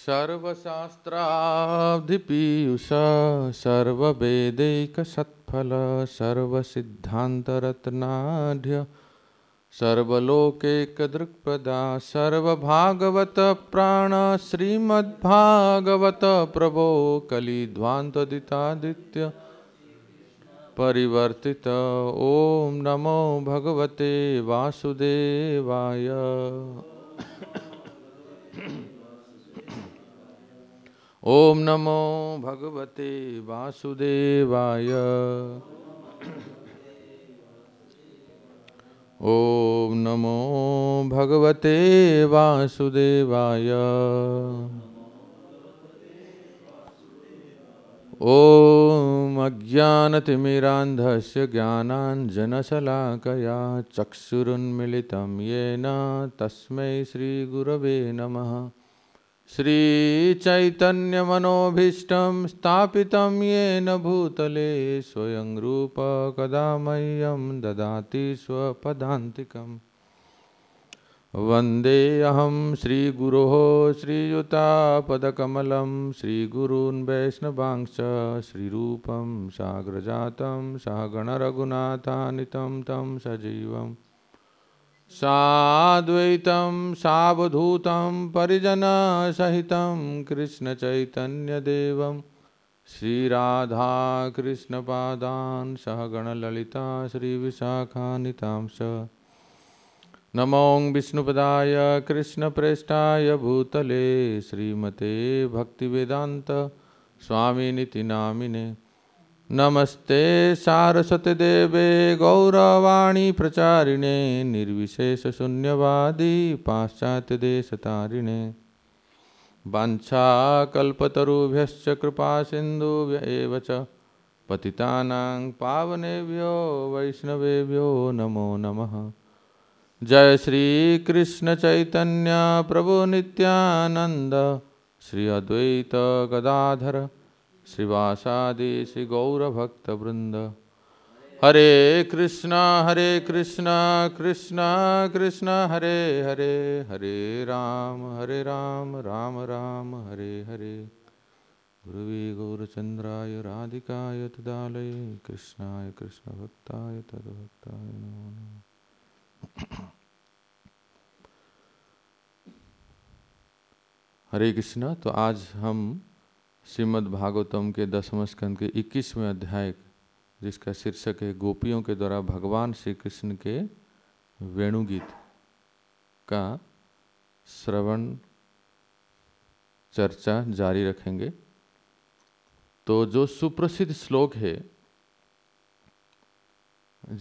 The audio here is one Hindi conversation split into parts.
सर्वशास्त्राब्धिपीयुषा सर्ववेदैकसत्फल सर्वसिद्धान्तरत्नाढ्य सर्वलोकैकदृक्पदा सर्वभागवतप्राण श्रीमद्भागवत प्रभो कलिध्वान्तदितादित्य परिवर्तित ॐ नमो भगवते वासुदेवाय ओम नमो भगवते वासुदेवाय ओम नमो भगवते वासुदेवाय ॐ अज्ञानतिमिरान्धस्य ज्ञानाञ्जनशलाकया चक्षुरुन्मिलितं येन तस्मै श्रीगुरवे नमः श्रीचैतन्यमनोभीष्टं स्थापितं ये भूतले स्वयं रूप कदा मह्यं ददाति स्वपदान्तिकम् वन्देऽहं श्रीगुरोः श्रीयुतापदकमलं श्रीगुरून् वैष्णवांश्च श्रीरूपं साग्रजातं सहगणरघुनाथानितं तं सजीवम् साद्वैतं सावधूतं परिजनसहितं कृष्णचैतन्यदेवं श्रीराधाकृष्णपादान् सहगणललिता श्रीविशाखानितां स नमों विष्णुपदाय कृष्णप्रेष्ठाय भूतले श्रीमते भक्तिवेदान्त स्वामिनिति नामिने नमस्ते सारसतदेवे गौरवाणी प्रचारिणे निर्विशेषशून्यवादी पाश्चात्यदेशतारिणे वाञ्छाकल्पतरुभ्यश्च कृपासिन्धुभ्य एव च पतितानां पावनेभ्यो वैष्णवेभ्यो नमो नमः जय श्रीकृष्णचैतन्य प्रभुनित्यानन्द श्री अद्वैत गदाधर श्रीवासादी श्री गौरभक्तवृंद हरे कृष्णा हरे कृष्णा कृष्णा कृष्णा हरे हरे हरे राम हरे राम राम राम हरे हरे गुरुवे गौरचंद्राय राधिकाय तदालये कृष्णाय कृष्णभक्ताय तदभक्ताय नमो हरे कृष्णा तो आज हम श्रीमद् भागवतम के दसम स्कंद के इक्कीसवें अध्याय जिसका शीर्षक है गोपियों के द्वारा भगवान श्री कृष्ण के वेणुगीत का श्रवण चर्चा जारी रखेंगे तो जो सुप्रसिद्ध श्लोक है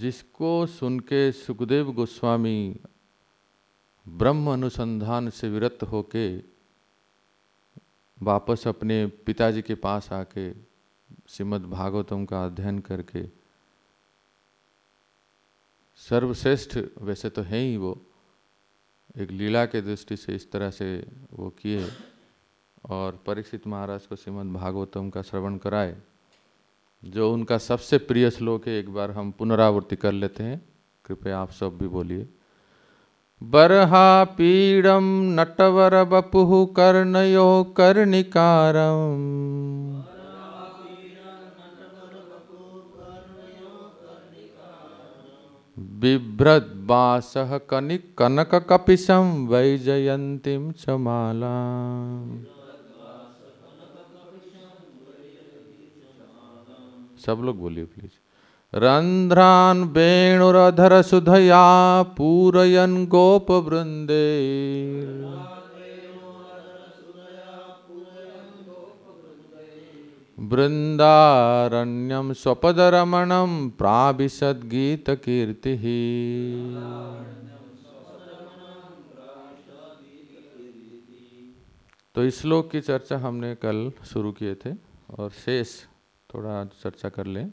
जिसको सुन के सुखदेव गोस्वामी ब्रह्म अनुसंधान से विरत होके वापस अपने पिताजी के पास आके श्रीमद् भागवतम का अध्ययन करके सर्वश्रेष्ठ वैसे तो हैं ही वो एक लीला के दृष्टि से इस तरह से वो किए और परीक्षित महाराज को श्रीमद् भागवतम का श्रवण कराए जो उनका सबसे प्रिय श्लोक है एक बार हम पुनरावृत्ति कर लेते हैं कृपया आप सब भी बोलिए बरहा पीड़म नटवर बपु कर्णयो कर्णिकारम् बिभ्रद्वासः कनिक कनक वैजयन्तीं च मालाम् सब लोग बोलिए प्लीज वेणुरधर वृंदे वृंदारण्यम स्वपद गोपवृन्दे प्राविशद गीत कीर्ति तो इस श्लोक की चर्चा हमने कल शुरू किए थे और शेष थोड़ा चर्चा कर लें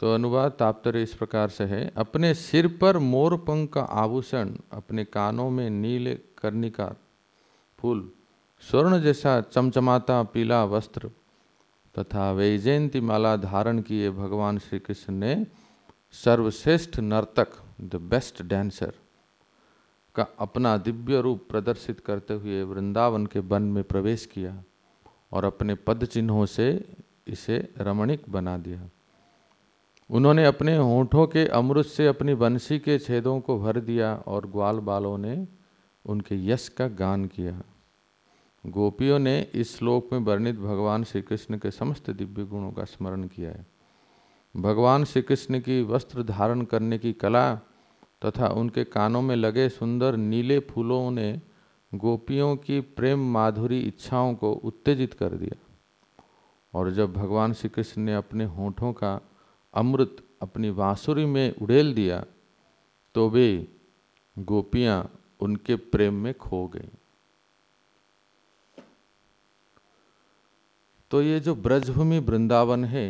तो अनुवाद तात्पर्य इस प्रकार से है अपने सिर पर मोर पंख का आभूषण अपने कानों में नील कर्णिका फूल स्वर्ण जैसा चमचमाता पीला वस्त्र तथा वैजयंती माला धारण किए भगवान श्री कृष्ण ने सर्वश्रेष्ठ नर्तक द बेस्ट डांसर का अपना दिव्य रूप प्रदर्शित करते हुए वृंदावन के वन में प्रवेश किया और अपने पद चिन्हों से इसे रमणीक बना दिया उन्होंने अपने होठों के अमृत से अपनी बंसी के छेदों को भर दिया और ग्वाल बालों ने उनके यश का गान किया गोपियों ने इस श्लोक में वर्णित भगवान श्री कृष्ण के समस्त दिव्य गुणों का स्मरण किया है भगवान श्री कृष्ण की वस्त्र धारण करने की कला तथा उनके कानों में लगे सुंदर नीले फूलों ने गोपियों की प्रेम माधुरी इच्छाओं को उत्तेजित कर दिया और जब भगवान श्री कृष्ण ने अपने होठों का अमृत अपनी बाँसुरी में उड़ेल दिया तो वे गोपियां उनके प्रेम में खो गईं तो ये जो ब्रजभूमि वृंदावन है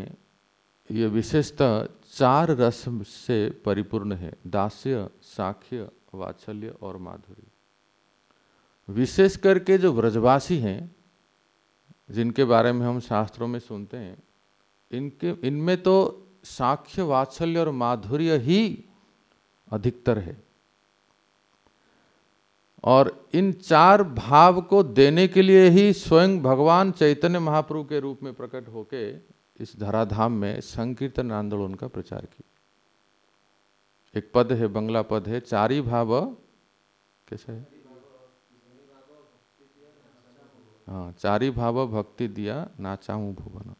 ये विशेषतः चार रस से परिपूर्ण है दास्य साख्य वात्सल्य और माधुरी विशेष करके जो ब्रजवासी हैं जिनके बारे में हम शास्त्रों में सुनते हैं इनके इनमें तो साक्ष्य वात्सल्य और माधुर्य ही अधिकतर है और इन चार भाव को देने के लिए ही स्वयं भगवान चैतन्य महाप्रभु के रूप में प्रकट होके इस धराधाम में संकीर्तन आंदोलन का प्रचार किया एक पद है बंगला पद है चारी भाव कैसा है हाँ चारी भाव भक्ति दिया नाचाऊ भुवन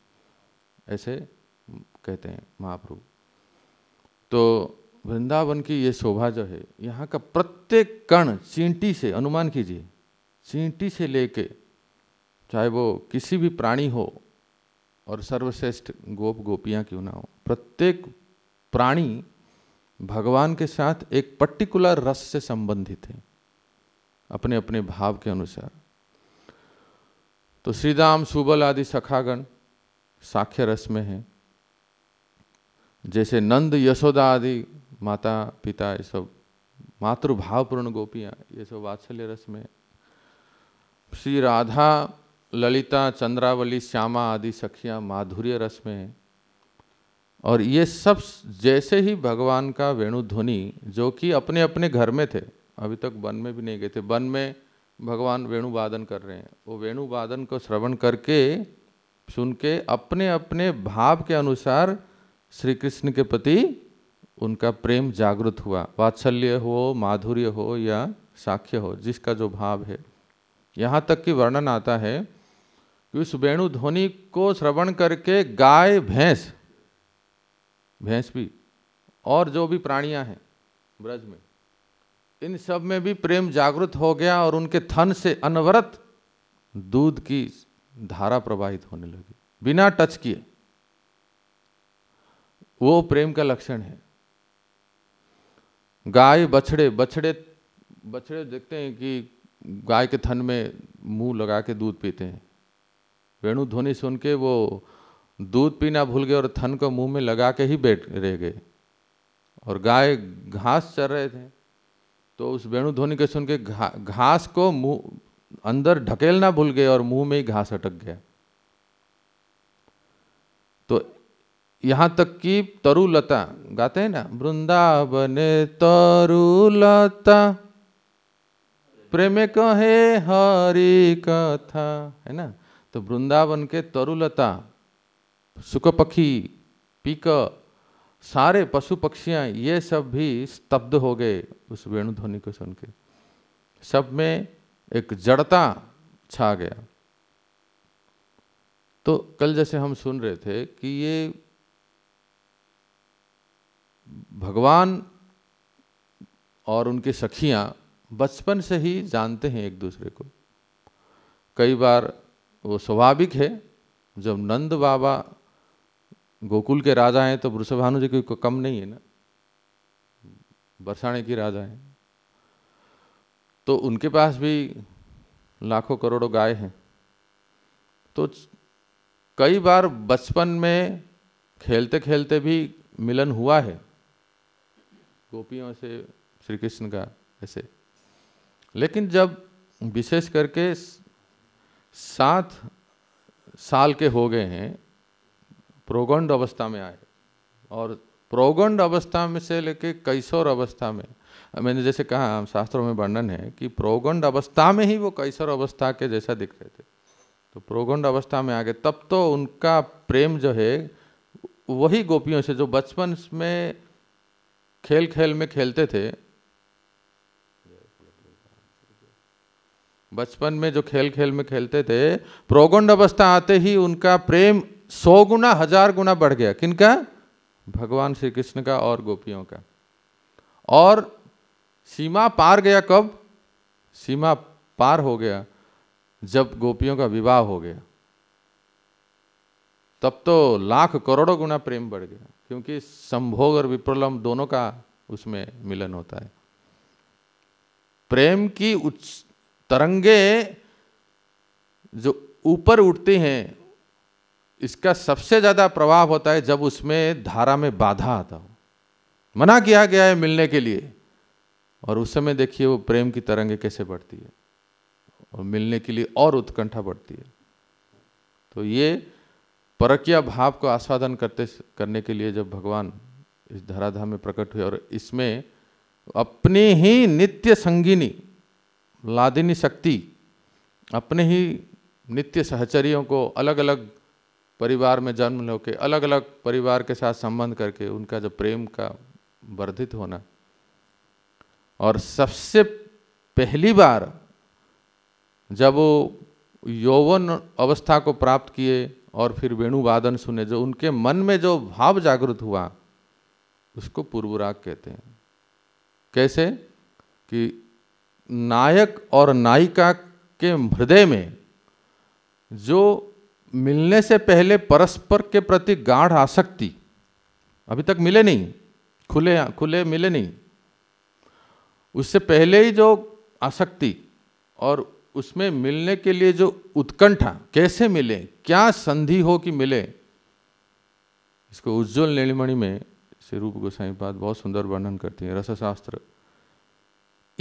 ऐसे कहते हैं महाप्रभु तो वृंदावन की ये शोभा जो है यहाँ का प्रत्येक कण चींटी से अनुमान कीजिए चींटी से लेके चाहे वो किसी भी प्राणी हो और सर्वश्रेष्ठ गोप गोपियाँ क्यों ना हो प्रत्येक प्राणी भगवान के साथ एक पर्टिकुलर रस से संबंधित है अपने अपने भाव के अनुसार तो श्रीराम सुबल आदि सखागण साख्य रस में हैं जैसे नंद यशोदा आदि माता पिता ये सब मातृभावपूर्ण गोपियाँ ये सब वात्सल्य रस में श्री राधा ललिता चंद्रावली श्यामा आदि सखियाँ माधुर्य रस में हैं और ये सब जैसे ही भगवान का वेणु ध्वनि जो कि अपने अपने घर में थे अभी तक वन में भी नहीं गए थे वन में भगवान वेणु वादन कर रहे हैं वो वेणु वादन को श्रवण करके सुन के अपने अपने भाव के अनुसार श्री कृष्ण के प्रति उनका प्रेम जागृत हुआ वात्सल्य हो माधुर्य हो या साख्य हो जिसका जो भाव है यहाँ तक कि वर्णन आता है कि उस वेणु ध्वनि को श्रवण करके गाय भैंस भैंस भी और जो भी प्राणियां हैं ब्रज में इन सब में भी प्रेम जागृत हो गया और उनके थन से अनवरत दूध की धारा प्रवाहित होने लगी बिना टच किए वो प्रेम का लक्षण है गाय बछड़े बछड़े बछड़े देखते हैं कि गाय के थन में मुंह लगा के दूध पीते हैं वेणु ध्वनि सुन के वो दूध पीना भूल गए और थन को मुंह में लगा के ही बैठ रह गए और गाय घास चर रहे थे तो उस वेणु ध्वनि के सुन के घा, घास को मुंह अंदर ढकेलना भूल गए और मुंह में ही घास अटक गया तो यहाँ तक कि तरुलता गाते हैं ना वृंदावन तरुलता प्रेम कहे हरि कथा है ना तो वृंदावन के तरुलता सुख पक्षी पीक सारे पशु पक्षियाँ ये सब भी स्तब्ध हो गए उस वेणु ध्वनि को सुन के सब में एक जड़ता छा गया तो कल जैसे हम सुन रहे थे कि ये भगवान और उनकी सखियाँ बचपन से ही जानते हैं एक दूसरे को कई बार वो स्वाभाविक है जब नंद बाबा गोकुल के राजा हैं तो वृषभानु जी की को कम नहीं है ना बरसाने की राजा हैं तो उनके पास भी लाखों करोड़ों गाय हैं तो कई बार बचपन में खेलते खेलते भी मिलन हुआ है गोपियों से श्री कृष्ण का ऐसे लेकिन जब विशेष करके सात साल के हो गए हैं प्रोगंड अवस्था में आए और प्रोगंड अवस्था में से लेके कैसोर अवस्था में मैंने जैसे कहा हम शास्त्रों में वर्णन है कि प्रोगंड अवस्था में ही वो कैसोर अवस्था के जैसा दिख रहे थे तो प्रोगंड अवस्था में आ गए तब तो उनका प्रेम जो है वही गोपियों से जो बचपन में खेल खेल में खेलते थे बचपन में जो खेल खेल में खेलते थे प्रोगुंड अवस्था आते ही उनका प्रेम सौ गुना हजार गुना बढ़ गया किनका भगवान श्री कृष्ण का और गोपियों का और सीमा पार गया कब सीमा पार हो गया जब गोपियों का विवाह हो गया तब तो लाख करोड़ों गुना प्रेम बढ़ गया क्योंकि संभोग और विप्रलम दोनों का उसमें मिलन होता है प्रेम की उच्च तरंगे जो ऊपर उठती हैं इसका सबसे ज़्यादा प्रभाव होता है जब उसमें धारा में बाधा आता हो मना किया गया है मिलने के लिए और उस समय देखिए वो प्रेम की तरंगे कैसे बढ़ती है और मिलने के लिए और उत्कंठा बढ़ती है तो ये परकिया भाव को आस्वादन करते करने के लिए जब भगवान इस धराधा में प्रकट हुए और इसमें अपने ही नित्य संगिनी लादिनी शक्ति अपने ही नित्य सहचरियों को अलग अलग परिवार में जन्म लेके अलग अलग परिवार के साथ संबंध करके उनका जो प्रेम का वर्धित होना और सबसे पहली बार जब वो यौवन अवस्था को प्राप्त किए और फिर वेणुवादन सुने जो उनके मन में जो भाव जागृत हुआ उसको पूर्वराग कहते हैं कैसे कि नायक और नायिका के हृदय में जो मिलने से पहले परस्पर के प्रति गाढ़ आसक्ति अभी तक मिले नहीं खुले खुले मिले नहीं उससे पहले ही जो आसक्ति और उसमें मिलने के लिए जो उत्कंठा कैसे मिले क्या संधि हो कि मिले इसको उज्जवल नीलमणि में श्री रूप गोसाई पाद बहुत सुंदर वर्णन करती है रसशास्त्र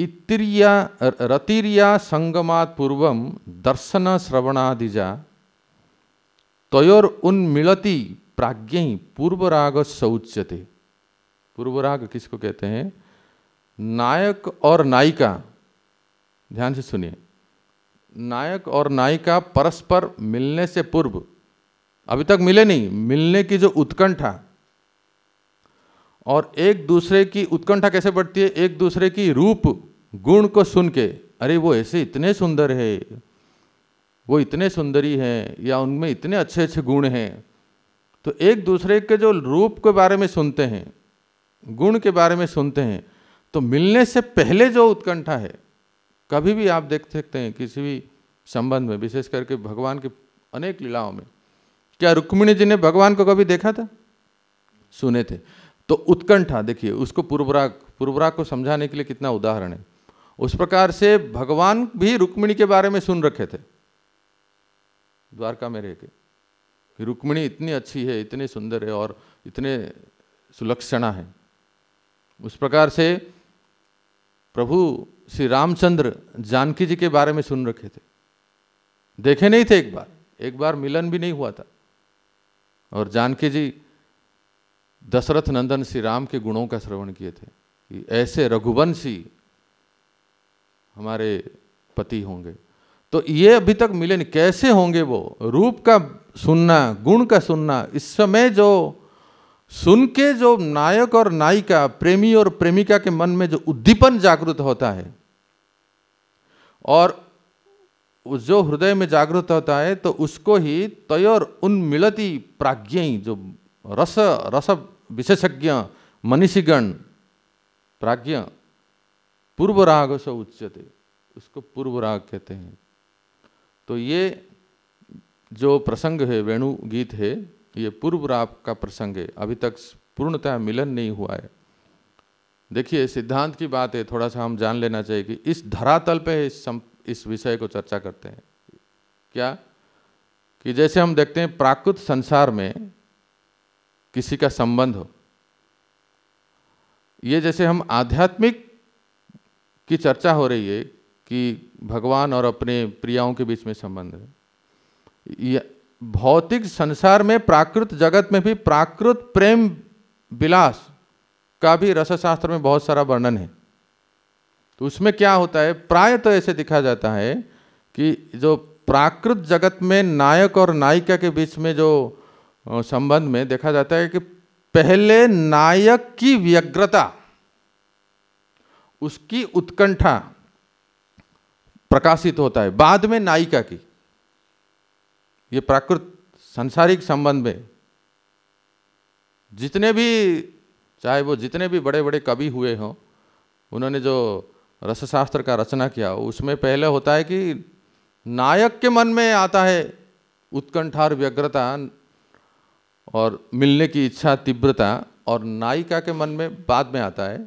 इतिरिया रतिरिया संगमात पूर्वम दर्शन श्रवणादिजा तयोर मिलती प्राज्ञ पूर्वराग शौच्यते पूर्वराग किसको कहते हैं नायक और नायिका ध्यान से सुनिए नायक और नायिका परस्पर मिलने से पूर्व अभी तक मिले नहीं मिलने की जो उत्कंठा और एक दूसरे की उत्कंठा कैसे बढ़ती है एक दूसरे की रूप गुण को सुन के अरे वो ऐसे इतने सुंदर है वो इतने सुंदरी हैं या उनमें इतने अच्छे अच्छे गुण हैं तो एक दूसरे के जो रूप के बारे में सुनते हैं गुण के बारे में सुनते हैं तो मिलने से पहले जो उत्कंठा है कभी भी आप देख सकते हैं किसी भी संबंध में विशेष करके भगवान की अनेक लीलाओं में क्या रुक्मिणी जी ने भगवान को कभी देखा था सुने थे तो उत्कंठा देखिए उसको पूर्वराग पूर्वराग को समझाने के लिए कितना उदाहरण है उस प्रकार से भगवान भी रुक्मिणी के बारे में सुन रखे थे द्वारका में रह के रुक्मिणी इतनी अच्छी है इतनी सुंदर है और इतने सुलक्षणा है उस प्रकार से प्रभु श्री रामचंद्र जानकी जी के बारे में सुन रखे थे देखे नहीं थे एक बार एक बार मिलन भी नहीं हुआ था और जानकी जी दशरथ नंदन श्री राम के गुणों का श्रवण किए थे कि ऐसे रघुवंशी हमारे पति होंगे तो ये अभी तक मिले नहीं कैसे होंगे वो रूप का सुनना गुण का सुनना इस समय जो सुन के जो नायक और नायिका प्रेमी और प्रेमिका के मन में जो उद्दीपन जागृत होता है और जो हृदय में जागृत होता है तो उसको ही तयोर उन्मिलती प्राज्ञ जो रस रस विशेषज्ञ मनीषीगण प्राज्ञ पूर्व राग से उच्चते उसको पूर्व राग कहते हैं तो ये जो प्रसंग है वेणु गीत है ये पूर्व राग का प्रसंग है अभी तक पूर्णतः मिलन नहीं हुआ है देखिए सिद्धांत की बात है थोड़ा सा हम जान लेना चाहिए कि इस धरातल पे इस सम, इस विषय को चर्चा करते हैं क्या कि जैसे हम देखते हैं प्राकृत संसार में किसी का संबंध हो ये जैसे हम आध्यात्मिक की चर्चा हो रही है कि भगवान और अपने प्रियाओं के बीच में संबंध है भौतिक संसार में प्राकृत जगत में भी प्राकृत प्रेम विलास का भी रसशास्त्र में बहुत सारा वर्णन है तो उसमें क्या होता है प्राय तो ऐसे दिखा जाता है कि जो प्राकृत जगत में नायक और नायिका के बीच में जो संबंध में देखा जाता है कि पहले नायक की व्यग्रता उसकी उत्कंठा प्रकाशित होता है बाद में नायिका की ये प्राकृत सांसारिक संबंध में जितने भी चाहे वो जितने भी बड़े बड़े कवि हुए हों उन्होंने जो रसशास्त्र का रचना किया उसमें पहले होता है कि नायक के मन में आता है उत्कंठा और व्यग्रता और मिलने की इच्छा तीव्रता और नायिका के मन में बाद में आता है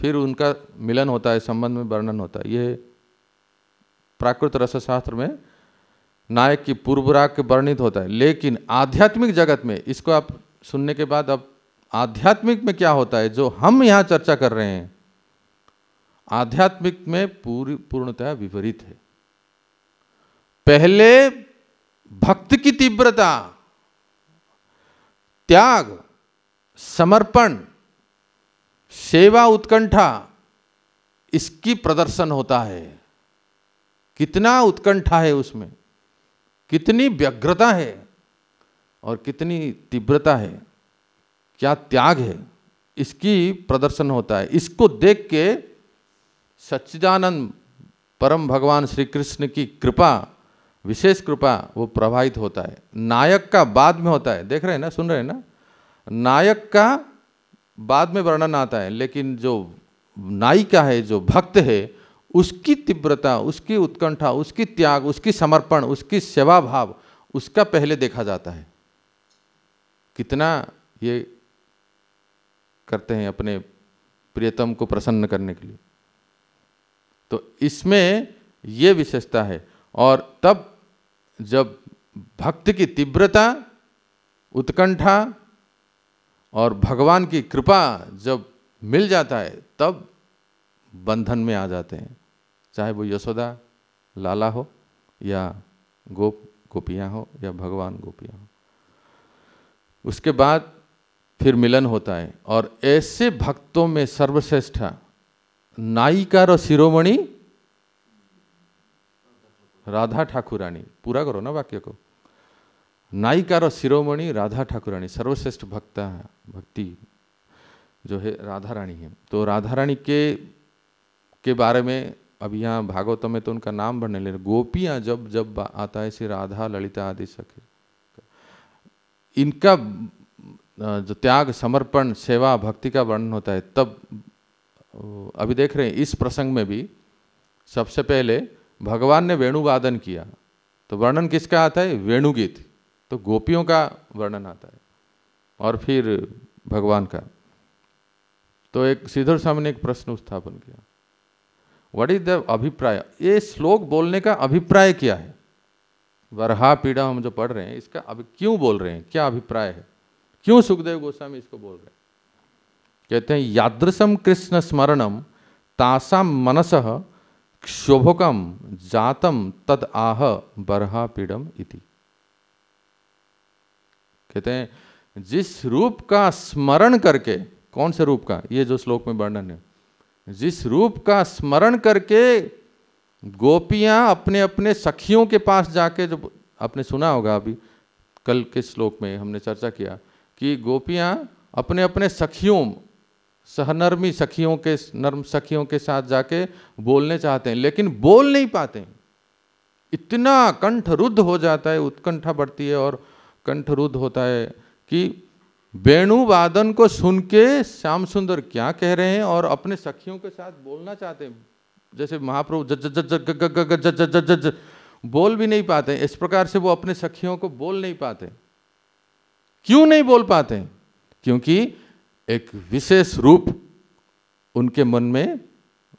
फिर उनका मिलन होता है संबंध में वर्णन होता है ये प्राकृत रसशास्त्र में नायक की पूर्वराग वर्णित होता है लेकिन आध्यात्मिक जगत में इसको आप सुनने के बाद अब आध्यात्मिक में क्या होता है जो हम यहां चर्चा कर रहे हैं आध्यात्मिक में पूरी पूर्णतः विपरीत है पहले भक्त की तीव्रता त्याग समर्पण सेवा उत्कंठा इसकी प्रदर्शन होता है कितना उत्कंठा है उसमें कितनी व्यग्रता है और कितनी तीव्रता है क्या त्याग है इसकी प्रदर्शन होता है इसको देख के सच्चिदानंद परम भगवान श्री कृष्ण की कृपा विशेष कृपा वो प्रभावित होता है नायक का बाद में होता है देख रहे हैं ना सुन रहे हैं ना नायक का बाद में वर्णन आता है लेकिन जो नायिका है जो भक्त है उसकी तीव्रता उसकी उत्कंठा उसकी त्याग उसकी समर्पण उसकी सेवा भाव उसका पहले देखा जाता है कितना ये करते हैं अपने प्रियतम को प्रसन्न करने के लिए तो इसमें ये विशेषता है और तब जब भक्त की तीव्रता उत्कंठा और भगवान की कृपा जब मिल जाता है तब बंधन में आ जाते हैं चाहे वो यशोदा लाला हो या गोप गोपियाँ हो या भगवान गोपियाँ हो उसके बाद फिर मिलन होता है और ऐसे भक्तों में सर्वश्रेष्ठ नायिका और शिरोमणि राधा ठाकुरानी पूरा करो ना वाक्य को नायिका और शिरोमणि राधा ठाकुरानी सर्वश्रेष्ठ भक्त भक्ति जो है राधा रानी है तो राधा रानी के के बारे में अब यहाँ भागवत में तो उनका नाम बढ़ने लगे गोपियाँ जब जब आता है श्री राधा ललिता आदि सके इनका जो त्याग समर्पण सेवा भक्ति का वर्णन होता है तब अभी देख रहे हैं इस प्रसंग में भी सबसे पहले भगवान ने वेणुवादन किया तो वर्णन किसका आता है वेणुगीत तो गोपियों का वर्णन आता है और फिर भगवान का तो एक सीधर सामने ने एक प्रश्न उत्थापन किया वट इज द अभिप्राय ये श्लोक बोलने का अभिप्राय क्या है वरहा पीड़ा हम जो पढ़ रहे हैं इसका अभी क्यों बोल रहे हैं क्या अभिप्राय है क्यों सुखदेव गोस्वामी इसको बोल रहे हैं कहते हैं यादृशम कृष्ण स्मरणम तासा मनस क्षोभकम जातम तद आह बरहा पीड़म इति कहते हैं जिस रूप का स्मरण करके कौन से रूप का ये जो श्लोक में वर्णन है जिस रूप का स्मरण करके गोपियां अपने अपने सखियों के पास जाके जो आपने सुना होगा अभी कल के श्लोक में हमने चर्चा किया कि गोपियाँ अपने अपने सखियों सहनर्मी सखियों के नर्म सखियों के साथ जाके बोलने चाहते हैं लेकिन बोल नहीं पाते इतना कंठ रुद्ध हो जाता है उत्कंठा बढ़ती है और कंठ रुद्ध होता है कि वेणुवादन को सुन के श्याम सुंदर क्या कह रहे हैं और अपने सखियों के साथ बोलना चाहते हैं जैसे महाप्रभु जज जज जज जज बोल भी नहीं पाते इस प्रकार से वो अपने सखियों को बोल नहीं पाते क्यों नहीं बोल पाते क्योंकि एक विशेष रूप उनके मन में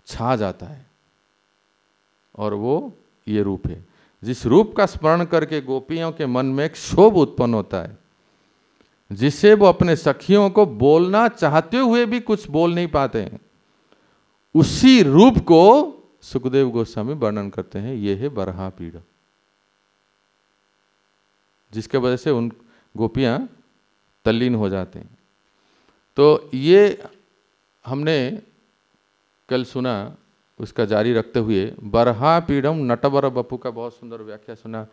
छा जाता है और वो ये रूप है जिस रूप का स्मरण करके गोपियों के मन में एक शोभ उत्पन्न होता है जिससे वो अपने सखियों को बोलना चाहते हुए भी कुछ बोल नहीं पाते हैं उसी रूप को सुखदेव गोस्वामी वर्णन करते हैं यह है बरहा पीड़ा जिसके वजह से उन गोपियाँ तल्लीन हो जाते हैं तो ये हमने कल सुना उसका जारी रखते हुए बरहा पीड़म नटवर बपू का बहुत सुंदर व्याख्या सुना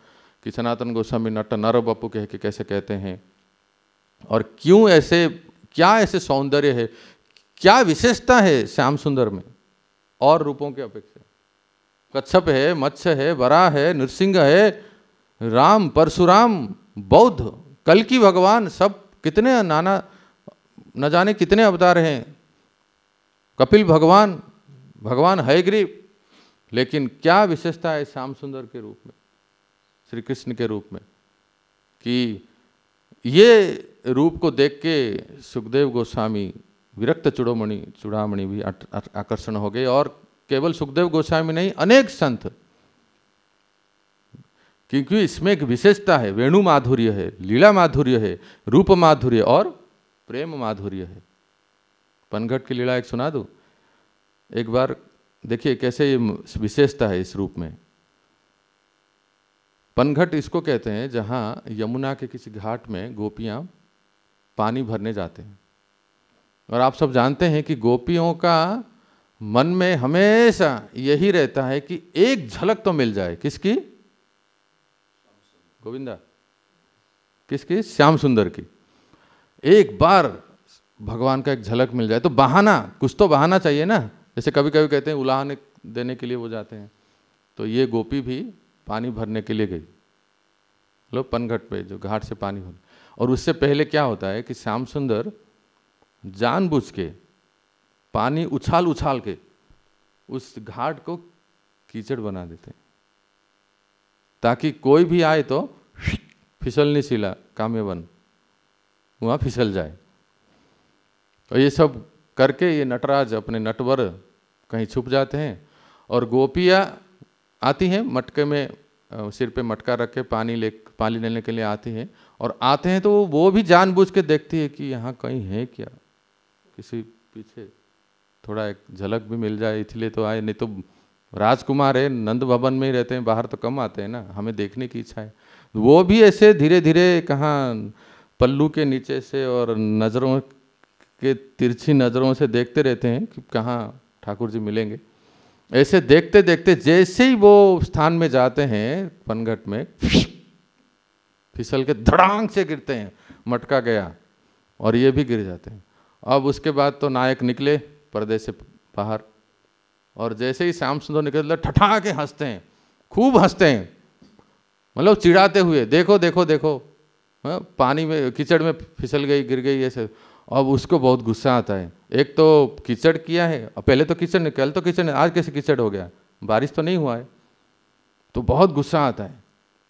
कि सनातन गोस्वामी नट नर बपू कह के कैसे कहते हैं और क्यों ऐसे क्या ऐसे सौंदर्य है क्या विशेषता है श्याम सुंदर में और रूपों के अपेक्षा कच्छप है मत्स्य है बरा है नृसिंह है राम परशुराम बौद्ध कल की भगवान सब कितने नाना न जाने कितने अवतार हैं कपिल भगवान भगवान है ग्रीव लेकिन क्या विशेषता है श्याम सुंदर के रूप में श्री कृष्ण के रूप में कि ये रूप को देख के सुखदेव गोस्वामी विरक्त चुड़ोमणि चूड़ामणि भी आकर्षण हो गए और केवल सुखदेव गोस्वामी नहीं अनेक संत क्योंकि इसमें एक विशेषता है वेणु माधुर्य है लीला माधुर्य है रूप माधुर्य और प्रेम माधुर्य है पनघट की लीला एक सुना दू एक बार देखिए कैसे ये विशेषता है इस रूप में पनघट इसको कहते हैं जहाँ यमुना के किसी घाट में गोपियाँ पानी भरने जाते हैं और आप सब जानते हैं कि गोपियों का मन में हमेशा यही रहता है कि एक झलक तो मिल जाए किसकी गोविंदा किसकी श्याम सुंदर की एक बार भगवान का एक झलक मिल जाए तो बहाना कुछ तो बहाना चाहिए ना जैसे कभी कभी कहते हैं उलाहने देने के लिए वो जाते हैं तो ये गोपी भी पानी भरने के लिए गई लो पनघट पे जो घाट से पानी भर और उससे पहले क्या होता है कि श्याम सुंदर जानबूझ के पानी उछाल उछाल के उस घाट को कीचड़ बना देते हैं ताकि कोई भी आए तो फिसलनी शिला वन वहाँ फिसल जाए और ये सब करके ये नटराज अपने नटवर कहीं छुप जाते हैं और गोपियाँ आती हैं मटके में सिर पे मटका रख के पानी ले पानी लेने के लिए आती हैं और आते हैं तो वो भी जानबूझ के देखती है कि यहाँ कहीं है क्या किसी पीछे थोड़ा एक झलक भी मिल जाए इसलिए तो आए नहीं तो राजकुमार है नंद भवन में ही रहते हैं बाहर तो कम आते हैं ना हमें देखने की इच्छा है वो भी ऐसे धीरे धीरे कहाँ पल्लू के नीचे से और नज़रों के तिरछी नज़रों से देखते रहते हैं कि कहाँ ठाकुर जी मिलेंगे ऐसे देखते देखते जैसे ही वो स्थान में जाते हैं पनघट में फिसल के धड़ांग से गिरते हैं मटका गया और ये भी गिर जाते हैं अब उसके बाद तो नायक निकले पर्दे से बाहर और जैसे ही श्याम सुंदर निकलते ठठा के हंसते हैं खूब हंसते हैं मतलब चिढ़ाते हुए देखो देखो देखो हाँ, पानी में कीचड़ में फिसल गई गिर गई ऐसे अब उसको बहुत गुस्सा आता है एक तो कीचड़ किया है पहले तो कीचड़ नहीं कल तो कीचड़ आज कैसे कीचड़ हो गया बारिश तो नहीं हुआ है तो बहुत गुस्सा आता है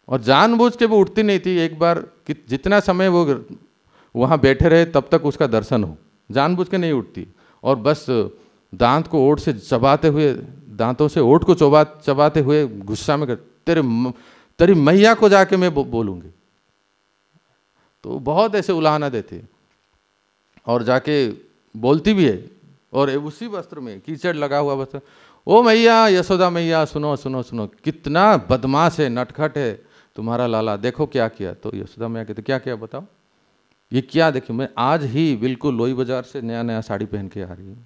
और जानबूझ के वो उठती नहीं थी एक बार कि जितना समय वो वहाँ बैठे रहे तब तक उसका दर्शन हो जानबूझ के नहीं उठती और बस दांत को ओट से चबाते हुए दांतों से ओट को चबा चबाते हुए गुस्सा में कर तेरे तेरी मैया को जाके मैं बो, बोलूंगी तो बहुत ऐसे उलाहना देते और जाके बोलती भी है और उसी वस्त्र में कीचड़ लगा हुआ वस्त्र ओ मैया यशोदा मैया सुनो सुनो सुनो कितना बदमाश है नटखट है तुम्हारा लाला देखो क्या किया तो यशोदा मैया कहते क्या किया बताओ ये क्या देखिए मैं आज ही बिल्कुल लोई बाजार से नया नया साड़ी पहन के आ रही हूँ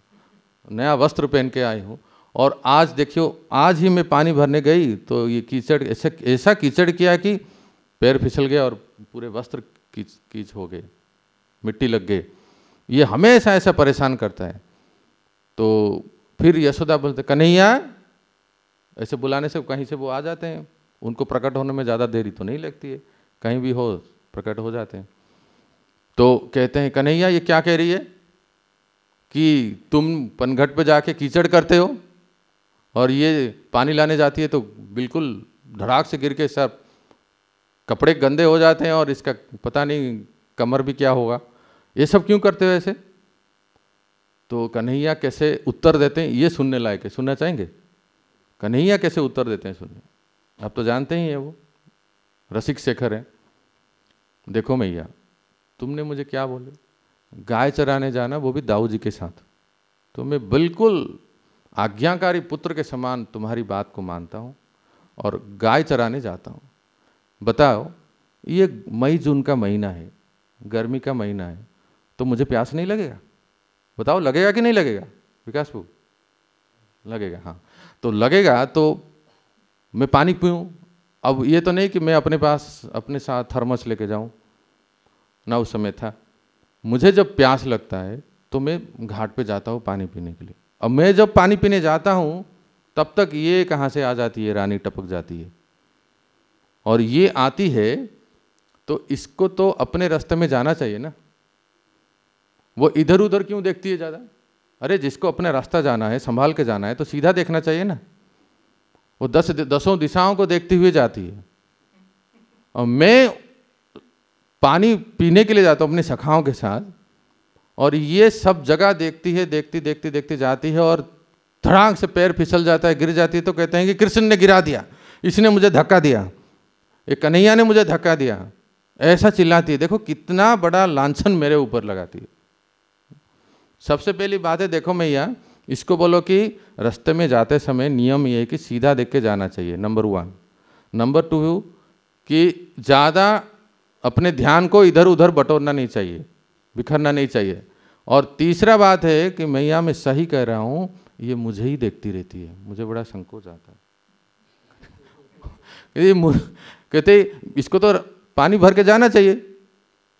नया वस्त्र पहन के आई हूँ और आज देखियो आज ही मैं पानी भरने गई तो ये कीचड़ ऐसा ऐसा कीचड़ किया कि पैर फिसल गया और पूरे वस्त्र कीच कीच हो गए मिट्टी लग गए ये हमेशा ऐसा परेशान करता है तो फिर यशोदा बोलते कन्हैया ऐसे बुलाने से कहीं से वो आ जाते हैं उनको प्रकट होने में ज़्यादा देरी तो नहीं लगती है कहीं भी हो प्रकट हो जाते हैं तो कहते हैं कन्हैया ये क्या कह रही है कि तुम पनघट पे जाके कीचड़ करते हो और ये पानी लाने जाती है तो बिल्कुल धड़ाक से गिर के सब कपड़े गंदे हो जाते हैं और इसका पता नहीं कमर भी क्या होगा ये सब क्यों करते हो ऐसे तो कन्हैया कैसे उत्तर देते हैं ये सुनने लायक है सुनना चाहेंगे कन्हैया कैसे उत्तर देते हैं सुनने आप तो जानते ही हैं वो रसिक शेखर हैं देखो मैया तुमने मुझे क्या बोले गाय चराने जाना वो भी दाऊ जी के साथ तो मैं बिल्कुल आज्ञाकारी पुत्र के समान तुम्हारी बात को मानता हूँ और गाय चराने जाता हूँ बताओ ये मई जून का महीना है गर्मी का महीना है तो मुझे प्यास नहीं लगेगा बताओ लगेगा कि नहीं लगेगा विकास भू लगेगा हाँ तो लगेगा तो मैं पानी पीऊँ अब ये तो नहीं कि मैं अपने पास अपने साथ थर्मस लेके जाऊँ ना उस समय था मुझे जब प्यास लगता है तो मैं घाट पे जाता हूँ पानी पीने के लिए अब मैं जब पानी पीने जाता हूँ तब तक ये कहाँ से आ जाती है रानी टपक जाती है और ये आती है तो इसको तो अपने रास्ते में जाना चाहिए ना वो इधर उधर क्यों देखती है ज़्यादा अरे जिसको अपने रास्ता जाना है संभाल के जाना है तो सीधा देखना चाहिए ना वो दस दसों दिशाओं को देखती हुई जाती है और मैं पानी पीने के लिए जाता हूँ अपनी सखाओं के साथ और ये सब जगह देखती है देखती देखती देखती जाती है और धड़ांग से पैर फिसल जाता है गिर जाती है तो कहते हैं कि कृष्ण ने गिरा दिया इसने मुझे धक्का दिया एक कन्हैया ने मुझे धक्का दिया ऐसा चिल्लाती है देखो कितना बड़ा लांछन मेरे ऊपर लगाती है सबसे पहली बात है देखो मैया इसको बोलो कि रास्ते में जाते समय नियम ये है कि सीधा देख के जाना चाहिए नंबर वन नंबर टू कि ज़्यादा अपने ध्यान को इधर उधर बटोरना नहीं चाहिए बिखरना नहीं चाहिए और तीसरा बात है कि मैया मैं सही कह रहा हूँ ये मुझे ही देखती रहती है मुझे बड़ा संकोच आता है कहते इसको तो पानी भर के जाना चाहिए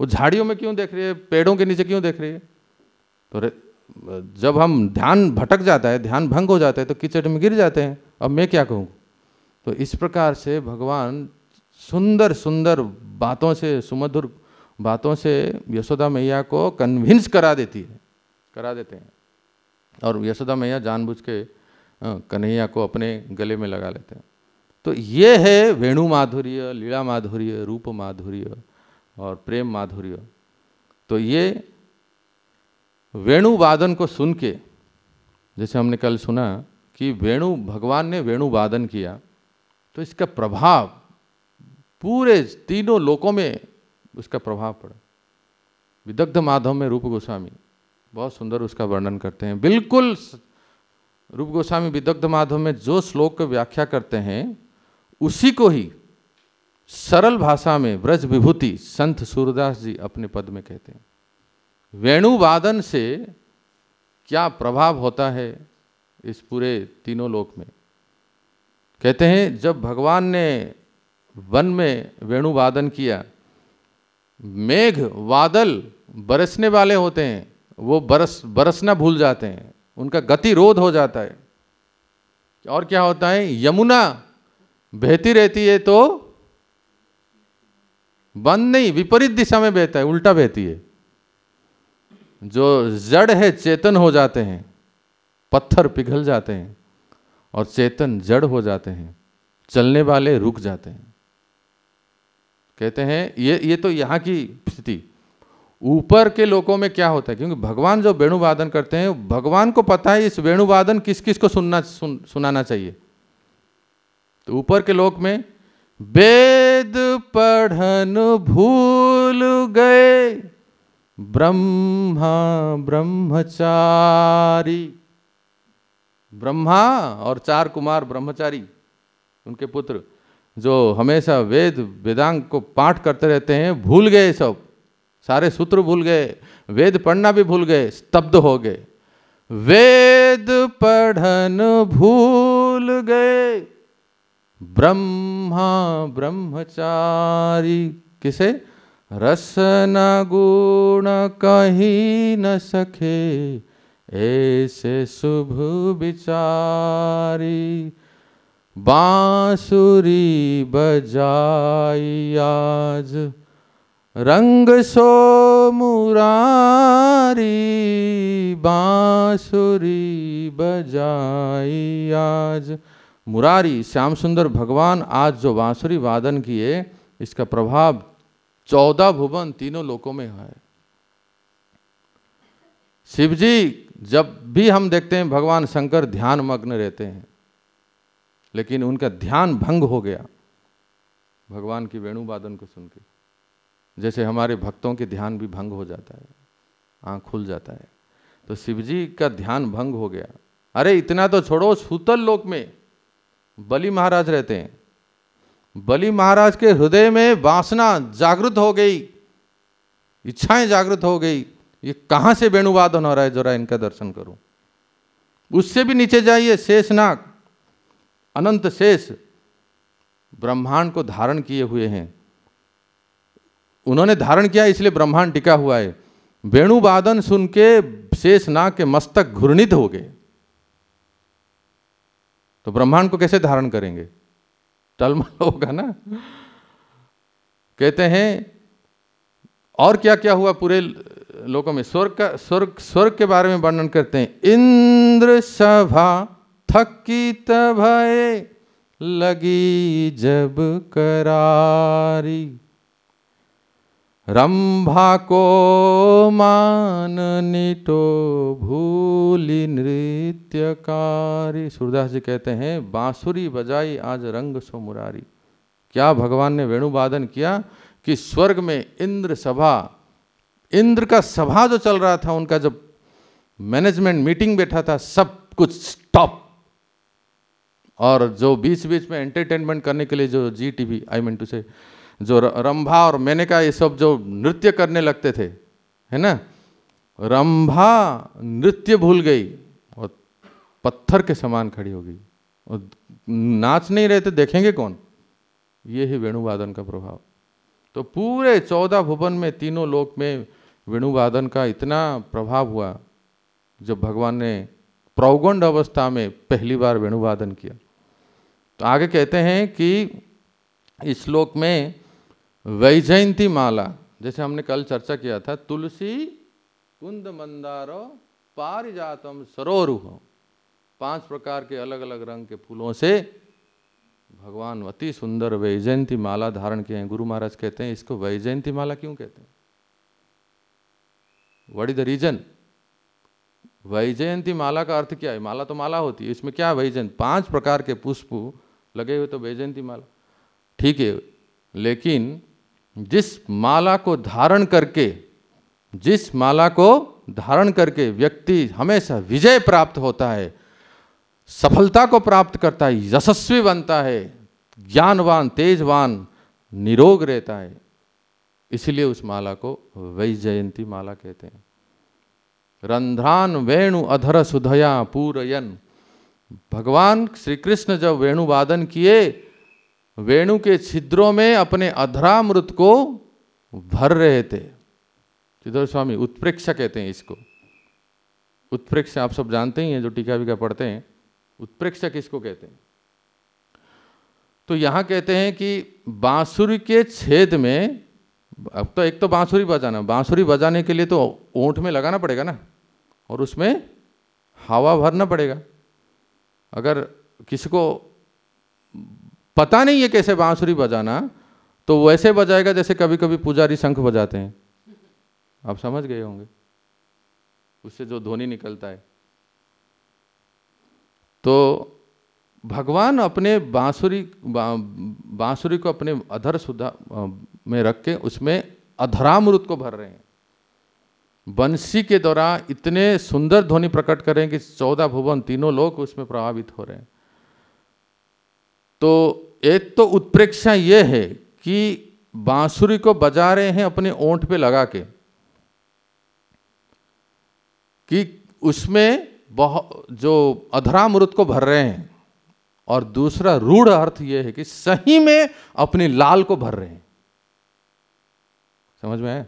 वो झाड़ियों में क्यों देख रही है पेड़ों के नीचे क्यों देख रही है तो जब हम ध्यान भटक जाता है ध्यान भंग हो जाता है तो किचड़ में गिर जाते हैं अब मैं क्या कहूँ तो इस प्रकार से भगवान सुंदर सुंदर बातों से सुमधुर बातों से यशोदा मैया को कन्विंस करा देती है करा देते हैं और यशोदा मैया जानबूझ के कन्हैया को अपने गले में लगा लेते हैं तो ये है वेणु माधुर्य लीला माधुर्य रूप माधुर्य और प्रेम माधुर्य तो ये वेणु वादन को सुन के जैसे हमने कल सुना कि वेणु भगवान ने वेणु वादन किया तो इसका प्रभाव पूरे तीनों लोकों में उसका प्रभाव पड़ा विदग्ध माधव में रूप गोस्वामी बहुत सुंदर उसका वर्णन करते हैं बिल्कुल रूप गोस्वामी विदग्ध माधव में जो श्लोक व्याख्या करते हैं उसी को ही सरल भाषा में व्रज विभूति संत सूरदास जी अपने पद में कहते हैं वेणुवादन से क्या प्रभाव होता है इस पूरे तीनों लोक में कहते हैं जब भगवान ने वन में वेणुवादन किया मेघ बादल बरसने वाले होते हैं वो बरस बरसना भूल जाते हैं उनका गतिरोध हो जाता है और क्या होता है यमुना बहती रहती है तो बंद नहीं विपरीत दिशा में बहता है उल्टा बहती है जो जड़ है चेतन हो जाते हैं पत्थर पिघल जाते हैं और चेतन जड़ हो जाते हैं चलने वाले रुक जाते हैं कहते हैं ये ये तो यहाँ की स्थिति ऊपर के लोगों में क्या होता है क्योंकि भगवान जो वेणुवादन करते हैं भगवान को पता है इस वेणुवादन किस किस को सुनना सुन, सुनाना चाहिए तो ऊपर के लोक में वेद पढ़न भूल गए ब्रह्मा ब्रह्मचारी ब्रह्मा और चार कुमार ब्रह्मचारी उनके पुत्र जो हमेशा वेद वेदांग को पाठ करते रहते हैं भूल गए सब सारे सूत्र भूल गए वेद पढ़ना भी भूल गए स्तब्ध हो गए वेद पढ़न भूल गए ब्रह्मा ब्रह्मचारी किसे रसना गुण कहीं न सके ऐसे शुभ विचारी बांसुरी बजाई आज रंग सो मुरारी बांसुरी बजाई आज मुरारी श्याम सुंदर भगवान आज जो बांसुरी वादन किए इसका प्रभाव चौदह भुवन तीनों लोकों में है शिवजी जब भी हम देखते हैं भगवान शंकर ध्यान मग्न रहते हैं लेकिन उनका ध्यान भंग हो गया भगवान की वेणुवादन को सुन के जैसे हमारे भक्तों के ध्यान भी भंग हो जाता है आँख खुल जाता है तो शिवजी का ध्यान भंग हो गया अरे इतना तो छोड़ो सूतल लोक में बलि महाराज रहते हैं बलि महाराज के हृदय में वासना जागृत हो गई इच्छाएं जागृत हो गई ये कहाँ से वेणुवादन हो रहा है जरा इनका दर्शन करूं उससे भी नीचे जाइए शेषनाग अनंत शेष ब्रह्मांड को धारण किए हुए हैं उन्होंने धारण किया इसलिए ब्रह्मांड टिका हुआ है वेणुवादन सुन के शेषनाग के मस्तक घूर्णित हो गए तो ब्रह्मांड को कैसे धारण करेंगे टलमल होगा ना कहते हैं और क्या क्या हुआ पूरे लोगों में स्वर्ग का स्वर्ग स्वर्ग के बारे में वर्णन करते हैं इंद्र सभा थकित भय लगी जब करारी रंभा को मान निटो भूली नृत्यकारी सूरदास जी कहते हैं बांसुरी बजाई आज रंग सो मुरारी क्या भगवान ने वेणुवादन किया कि स्वर्ग में इंद्र सभा इंद्र का सभा जो चल रहा था उनका जब मैनेजमेंट मीटिंग बैठा था सब कुछ स्टॉप और जो बीच बीच में एंटरटेनमेंट करने के लिए जो G T V I mean to say जो रंभा और मैंने कहा ये सब जो नृत्य करने लगते थे है ना रंभा नृत्य भूल गई और पत्थर के समान खड़ी हो गई और नाच नहीं रहे थे देखेंगे कौन ये ही वेणुवादन का प्रभाव तो पूरे चौदह भुवन में तीनों लोक में वेणुवादन का इतना प्रभाव हुआ जब भगवान ने प्रौगंड अवस्था में पहली बार वेणुवादन किया तो आगे कहते हैं कि इस श्लोक में वैजयंती माला जैसे हमने कल चर्चा किया था तुलसी कुंद मंदारो पारिजातम सरोरुह पांच प्रकार के अलग अलग रंग के फूलों से भगवान अति सुंदर वैजयंती माला धारण किए हैं गुरु महाराज कहते हैं इसको वैजयंती माला क्यों कहते हैं वट इज द रीजन वैजयंती माला का अर्थ क्या है माला तो माला होती है इसमें क्या वैजयंत पांच प्रकार के पुष्प लगे हुए तो वैजयंती माला ठीक है लेकिन जिस माला को धारण करके जिस माला को धारण करके व्यक्ति हमेशा विजय प्राप्त होता है सफलता को प्राप्त करता है यशस्वी बनता है ज्ञानवान तेजवान निरोग रहता है इसलिए उस माला को वैजयंती माला कहते हैं रंध्रान वेणु अधर सुधया पूरयन भगवान श्री कृष्ण जब वेणुवादन किए वेणु के छिद्रों में अपने अधरामृत को भर रहे थे चिदोर स्वामी उत्प्रेक्ष कहते हैं इसको उत्प्रेक्ष आप सब जानते ही हैं जो टीका विका पढ़ते हैं उत्प्रेक्ष किसको कहते हैं तो यहाँ कहते हैं कि बांसुरी के छेद में अब तो एक तो बांसुरी बजाना बांसुरी बजाने के लिए तो ओंठ में लगाना पड़ेगा ना और उसमें हवा भरना पड़ेगा अगर किसी को पता नहीं है कैसे बांसुरी बजाना तो वैसे बजाएगा जैसे कभी कभी पुजारी शंख बजाते हैं आप समझ गए होंगे उससे जो ध्वनि निकलता है तो भगवान अपने बांसुरी बांसुरी को अपने अधर सुधा में रख के उसमें अधरामृत को भर रहे हैं बंसी के द्वारा इतने सुंदर ध्वनि प्रकट करें कि चौदह भुवन तीनों लोग उसमें प्रभावित हो रहे हैं तो एक तो उत्प्रेक्षा यह है कि बांसुरी को बजा रहे हैं अपने ओंठ पे लगा के कि उसमें बहुत जो अधरा मृत को भर रहे हैं और दूसरा रूढ़ अर्थ यह है कि सही में अपनी लाल को भर रहे हैं समझ में आए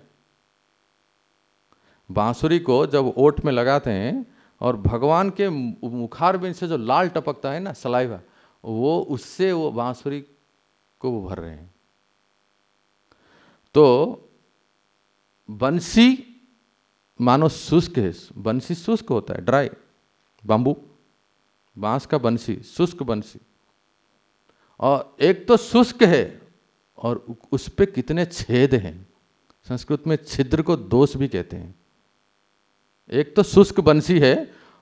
बांसुरी को जब ओट में लगाते हैं और भगवान के मुखार बिन से जो लाल टपकता है ना सलाइवा वो उससे वो बांसुरी को वो भर रहे हैं तो बंसी मानो शुष्क है बंसी शुष्क होता है ड्राई बाम्बू बांस का बंसी शुष्क बंसी और एक तो शुष्क है और उस पर कितने छेद हैं संस्कृत में छिद्र को दोष भी कहते हैं एक तो शुष्क बंसी है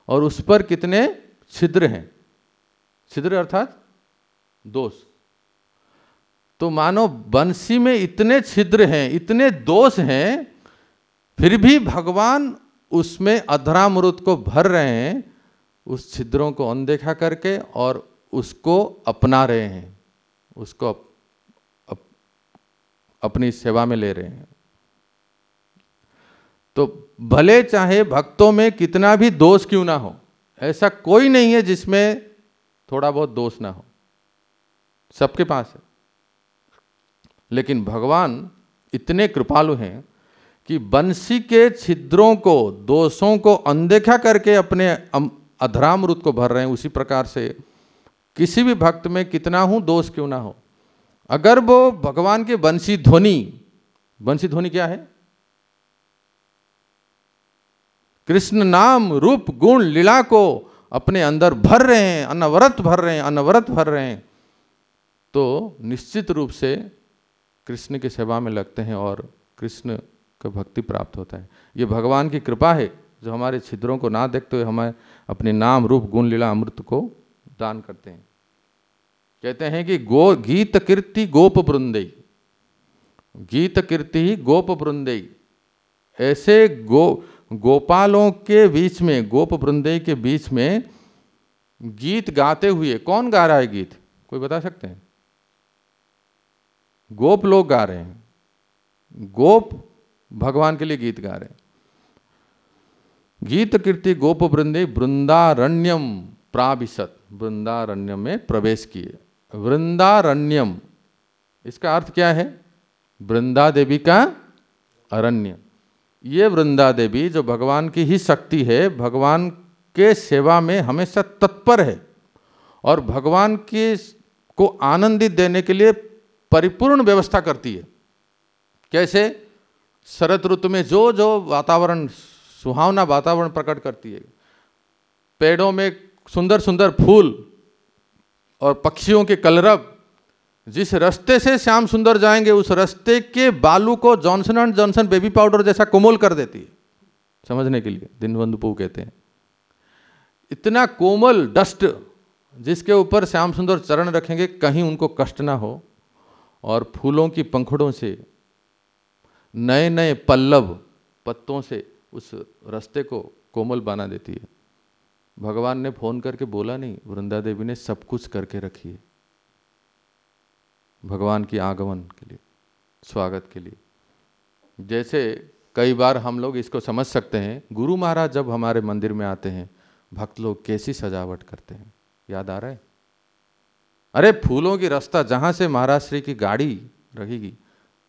और उस पर कितने छिद्र हैं छिद्र अर्थात दोष तो मानो बंसी में इतने छिद्र हैं इतने दोष हैं फिर भी भगवान उसमें अधरामृत को भर रहे हैं उस छिद्रों को अनदेखा करके और उसको अपना रहे हैं उसको अप, अप, अपनी सेवा में ले रहे हैं तो भले चाहे भक्तों में कितना भी दोष क्यों ना हो ऐसा कोई नहीं है जिसमें थोड़ा बहुत दोष ना हो सबके पास है लेकिन भगवान इतने कृपालु हैं कि बंसी के छिद्रों को दोषों को अनदेखा करके अपने अधरामृत को भर रहे हैं उसी प्रकार से किसी भी भक्त में कितना हूं दोष क्यों ना हो अगर वो भगवान के बंसी ध्वनि बंसी ध्वनि क्या है कृष्ण नाम रूप गुण लीला को अपने अंदर भर रहे हैं अनवरत भर रहे हैं अनवरत भर रहे हैं तो निश्चित रूप से कृष्ण की सेवा में लगते हैं और कृष्ण का भक्ति प्राप्त होता है ये भगवान की कृपा है जो हमारे छिद्रों को ना देखते हुए हमें अपने नाम रूप गुण लीला अमृत को दान करते हैं कहते हैं कि गो गीत कीर्ति गोप वृंदई गीत कीर्ति गोप वृंदई ऐसे गो गोपालों के बीच में गोप वृंदे के बीच में गीत गाते हुए कौन गा रहा है गीत कोई बता सकते हैं गोप लोग गा रहे हैं गोप भगवान के लिए गीत गा रहे हैं गीत कीर्ति गोप वृंदे वृंदारण्यम प्राविशत वृंदारण्यम में प्रवेश किए वृंदारण्यम इसका अर्थ क्या है वृंदा देवी का अरण्य ये वृंदा देवी जो भगवान की ही शक्ति है भगवान के सेवा में हमेशा तत्पर है और भगवान के को आनंदित देने के लिए परिपूर्ण व्यवस्था करती है कैसे शरत ऋतु में जो जो वातावरण सुहावना वातावरण प्रकट करती है पेड़ों में सुंदर सुंदर फूल और पक्षियों के कलरभ जिस रास्ते से श्याम सुंदर जाएंगे उस रास्ते के बालू को Johnson and Johnson baby powder जैसा कोमल कर देती है समझने के लिए दिनबंधु पू कहते हैं इतना कोमल डस्ट जिसके ऊपर श्याम सुंदर चरण रखेंगे कहीं उनको कष्ट ना हो और फूलों की पंखड़ों से नए नए पल्लव पत्तों से उस रास्ते को कोमल बना देती है भगवान ने फोन करके बोला नहीं वृंदा देवी ने सब कुछ करके रखी है भगवान की आगमन के लिए स्वागत के लिए जैसे कई बार हम लोग इसको समझ सकते हैं गुरु महाराज जब हमारे मंदिर में आते हैं भक्त लोग कैसी सजावट करते हैं याद आ रहा है अरे फूलों की रास्ता जहाँ से महाराज श्री की गाड़ी रहेगी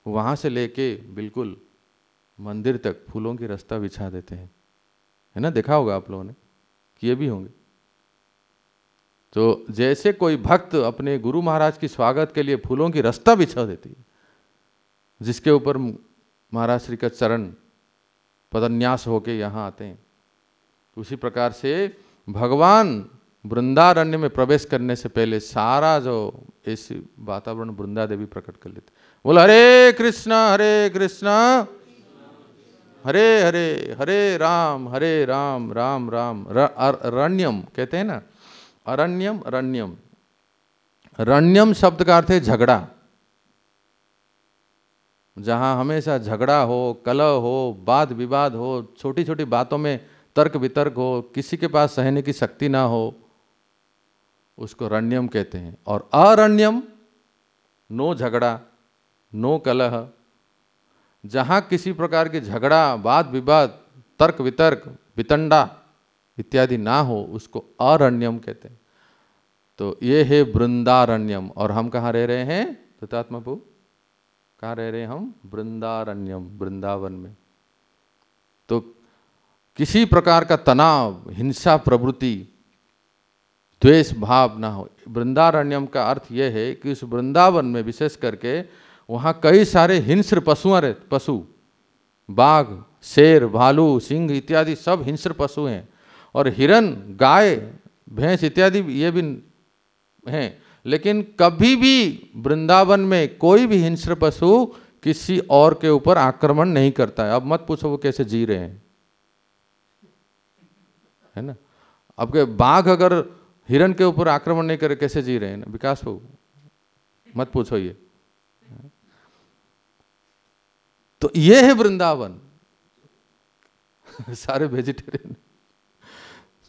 वहाँ से लेके बिल्कुल मंदिर तक फूलों की रास्ता बिछा देते हैं है ना देखा होगा आप लोगों ने किए भी होंगे तो जैसे कोई भक्त अपने गुरु महाराज की स्वागत के लिए फूलों की रास्ता बिछा देती जिसके ऊपर महाराज श्री का चरण पदन्यास होके यहाँ आते हैं तो उसी प्रकार से भगवान वृंदारण्य में प्रवेश करने से पहले सारा जो इस वातावरण वृंदा देवी प्रकट कर लेते बोला हरे कृष्णा हरे कृष्णा हरे हरे हरे राम हरे राम राम राम रण्यम कहते हैं ना अरण्यम रण्यम रण्यम शब्द का अर्थ है झगड़ा जहाँ हमेशा झगड़ा हो कलह हो वाद विवाद हो छोटी छोटी बातों में तर्क वितर्क हो किसी के पास सहने की शक्ति ना हो उसको रण्यम कहते हैं और अरण्यम नो झगड़ा नो कलह जहाँ किसी प्रकार के झगड़ा वाद विवाद तर्क वितर्क वितंडा इत्यादि ना हो उसको अरण्यम कहते हैं तो ये है वृंदारण्यम और हम कहाँ रह रहे हैं दत्तात्मा पु कहाँ रह रहे हैं हम वृंदारण्यम वृंदावन में तो किसी प्रकार का तनाव हिंसा प्रवृत्ति द्वेष भाव ना हो वृंदारण्यम का अर्थ यह है कि उस वृंदावन में विशेष करके वहाँ कई सारे हिंस्र पशुआ रहे पशु बाघ शेर भालू सिंह इत्यादि सब हिंस्र पशु हैं और हिरन गाय भैंस इत्यादि ये भी हैं लेकिन कभी भी वृंदावन में कोई भी हिंस्र पशु किसी और के ऊपर आक्रमण नहीं करता है अब मत पूछो वो कैसे जी रहे हैं है ना अब के बाघ अगर हिरण के ऊपर आक्रमण नहीं करे कैसे जी रहे हैं ना विकास बाबू मत पूछो ये तो ये है वृंदावन सारे वेजिटेरियन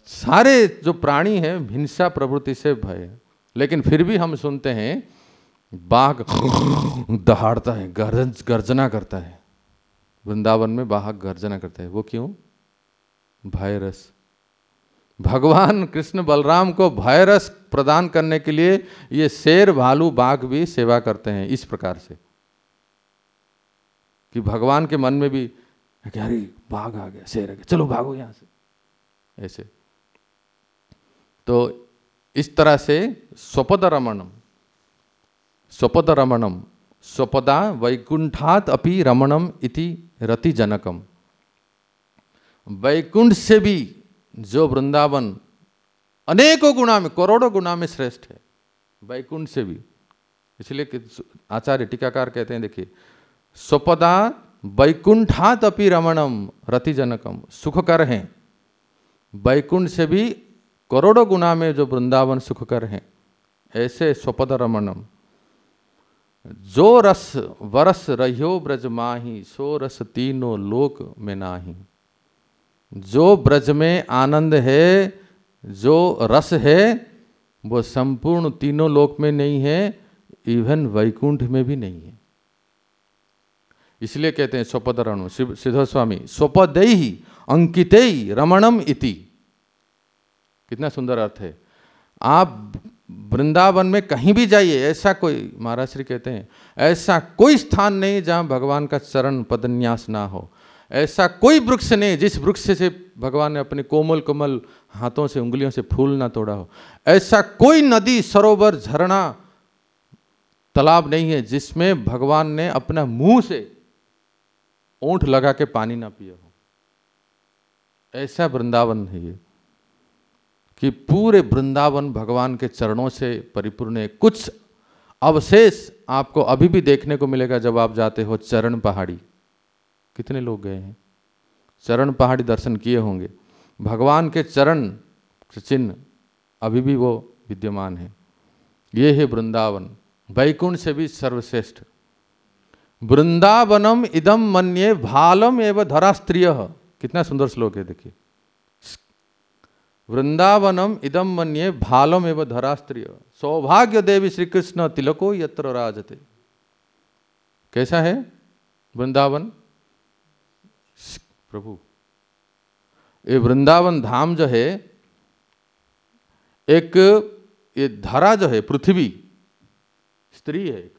सारे जो प्राणी हैं हिंसा प्रवृत्ति से भय है लेकिन फिर भी हम सुनते हैं बाघ दहाड़ता है गर्जन गर्जना करता है वृंदावन में बाघ गर्जना करता है वो क्यों भय रस भगवान कृष्ण बलराम को भय रस प्रदान करने के लिए ये शेर भालू बाघ भी सेवा करते हैं इस प्रकार से कि भगवान के मन में भी अरे बाघ आ गया शेर आ गया चलो भागो यहाँ से ऐसे तो इस तरह से स्वपद रमणम स्वपद रमणम स्वपदा वैकुंठात अपि रमणम इति जनकम वैकुंठ से भी जो वृंदावन अनेकों गुणा में करोड़ों गुणा में श्रेष्ठ है वैकुंठ से भी इसलिए आचार्य टीकाकार कहते हैं देखिए स्वपदा वैकुंठात अपि रमणम रतिजनकम सुखकर हैं वैकुंठ से भी करोड़ों गुना में जो वृंदावन सुखकर हैं ऐसे स्वपद रमणम जो रस वरस रहियो ब्रज माही सो रस तीनों लोक में नाही जो ब्रज में आनंद है जो रस है वो संपूर्ण तीनों लोक में नहीं है इवन वैकुंठ में भी नहीं है इसलिए कहते हैं स्वपद रणु सिद्ध स्वामी स्वपदय अंकित रमणम इति कितना सुंदर अर्थ है आप वृंदावन में कहीं भी जाइए ऐसा कोई महाराज श्री कहते हैं ऐसा कोई स्थान नहीं जहाँ भगवान का चरण पदन्यास ना हो ऐसा कोई वृक्ष नहीं जिस वृक्ष से भगवान ने अपने कोमल कोमल हाथों से उंगलियों से फूल ना तोड़ा हो ऐसा कोई नदी सरोवर झरना तालाब नहीं है जिसमें भगवान ने अपना मुंह से ऊंट लगा के पानी ना पिया हो ऐसा वृंदावन है ये कि पूरे वृंदावन भगवान के चरणों से परिपूर्ण है कुछ अवशेष आपको अभी भी देखने को मिलेगा जब आप जाते हो चरण पहाड़ी कितने लोग गए हैं चरण पहाड़ी दर्शन किए होंगे भगवान के चरण चिन्ह अभी भी वो विद्यमान है ये है वृंदावन वैकुंठ से भी सर्वश्रेष्ठ वृंदावनम इदम मन्ये भालम एवं धरास्त्रिय कितना सुंदर श्लोक है देखिए वृंदावनम इदम मन्ये भालम एवं धरास्त्रीय सौभाग्य देवी श्री कृष्ण तिलको यत्र राजते कैसा है वृंदावन प्रभु ये वृंदावन धाम जो है एक ये धरा जो है पृथ्वी स्त्री है एक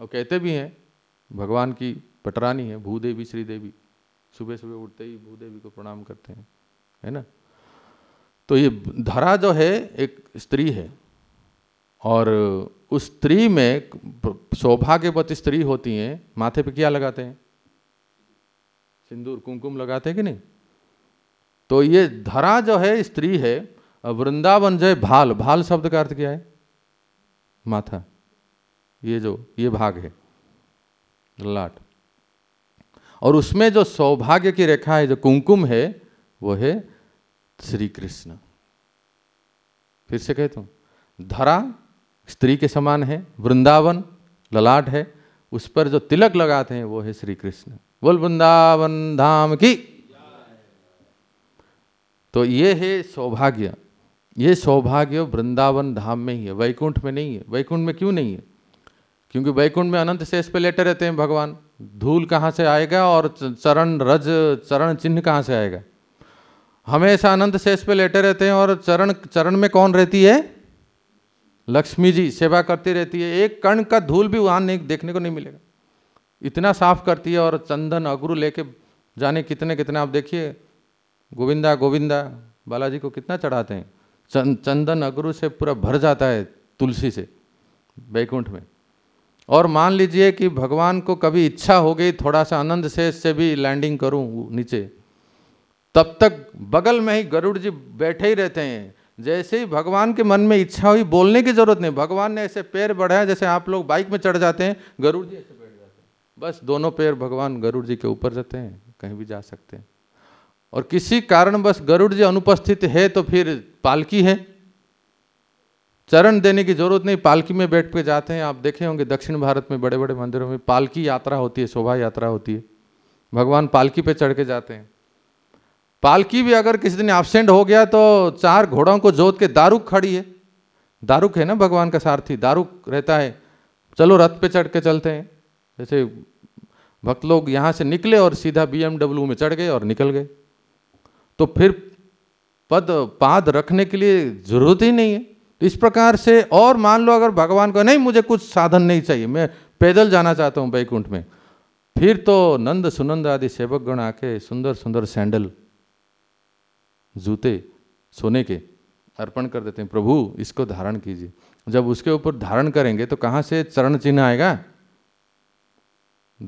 और कहते भी हैं भगवान की पटरानी है भूदेवी श्रीदेवी सुबह सुबह उठते ही भूदेवी को प्रणाम करते हैं है ना तो ये धरा जो है एक स्त्री है और उस स्त्री में सौभाग्यवती स्त्री होती हैं माथे पे क्या लगाते हैं सिंदूर कुमकुम लगाते हैं कि नहीं तो ये धरा जो है स्त्री है वृंदावन जय भाल भाल शब्द का अर्थ क्या है माथा ये जो ये भाग है लाट और उसमें जो सौभाग्य की रेखा है जो कुमकुम है वो है श्री कृष्ण फिर से कहता हूँ धरा स्त्री के समान है वृंदावन ललाट है उस पर जो तिलक लगाते हैं वो है श्री कृष्ण बोल वृंदावन धाम की तो ये है सौभाग्य ये सौभाग्य वृंदावन धाम में ही है वैकुंठ में नहीं है वैकुंठ में क्यों नहीं है क्योंकि वैकुंठ में अनंत शेष पे लेटे रहते हैं भगवान धूल कहाँ से आएगा और चरण रज चरण चिन्ह कहाँ से आएगा हमेशा अनंत शेष पे लेटे रहते हैं और चरण चरण में कौन रहती है लक्ष्मी जी सेवा करती रहती है एक कण का धूल भी वहाँ नहीं देखने को नहीं मिलेगा इतना साफ करती है और चंदन अगरू लेके जाने कितने कितने आप देखिए गोविंदा गोविंदा बालाजी को कितना चढ़ाते हैं चं, चंदन अगरू से पूरा भर जाता है तुलसी से बैकुंठ में और मान लीजिए कि भगवान को कभी इच्छा हो गई थोड़ा सा आनंद से से भी लैंडिंग करूं नीचे तब तक बगल में ही गरुड़ जी बैठे ही रहते हैं जैसे ही भगवान के मन में इच्छा हुई बोलने की जरूरत नहीं भगवान ने ऐसे पैर बढ़ाया जैसे आप लोग बाइक में चढ़ जाते हैं गरुड़ जी ऐसे बैठ जाते हैं बस दोनों पैर भगवान गरुड़ जी के ऊपर रहते हैं कहीं भी जा सकते हैं और किसी कारण बस गरुड़ जी अनुपस्थित है तो फिर पालकी है चरण देने की जरूरत नहीं पालकी में बैठ के जाते हैं आप देखे होंगे दक्षिण भारत में बड़े बड़े मंदिरों में पालकी यात्रा होती है शोभा यात्रा होती है भगवान पालकी पे चढ़ के जाते हैं पालकी भी अगर किसी दिन एबसेंट हो गया तो चार घोड़ों को जोत के दारुक खड़ी है दारुक है ना भगवान का सारथी दारुक रहता है चलो रथ पे चढ़ के चलते हैं जैसे भक्त लोग यहाँ से निकले और सीधा बी में चढ़ गए और निकल गए तो फिर पद पाद रखने के लिए जरूरत ही नहीं है तो इस प्रकार से और मान लो अगर भगवान को नहीं मुझे कुछ साधन नहीं चाहिए मैं पैदल जाना चाहता हूँ बैकुंठ में फिर तो नंद सुनंद आदि सेवक गण आके सुंदर सुंदर सैंडल जूते सोने के अर्पण कर देते हैं प्रभु इसको धारण कीजिए जब उसके ऊपर धारण करेंगे तो कहाँ से चरण चिन्ह आएगा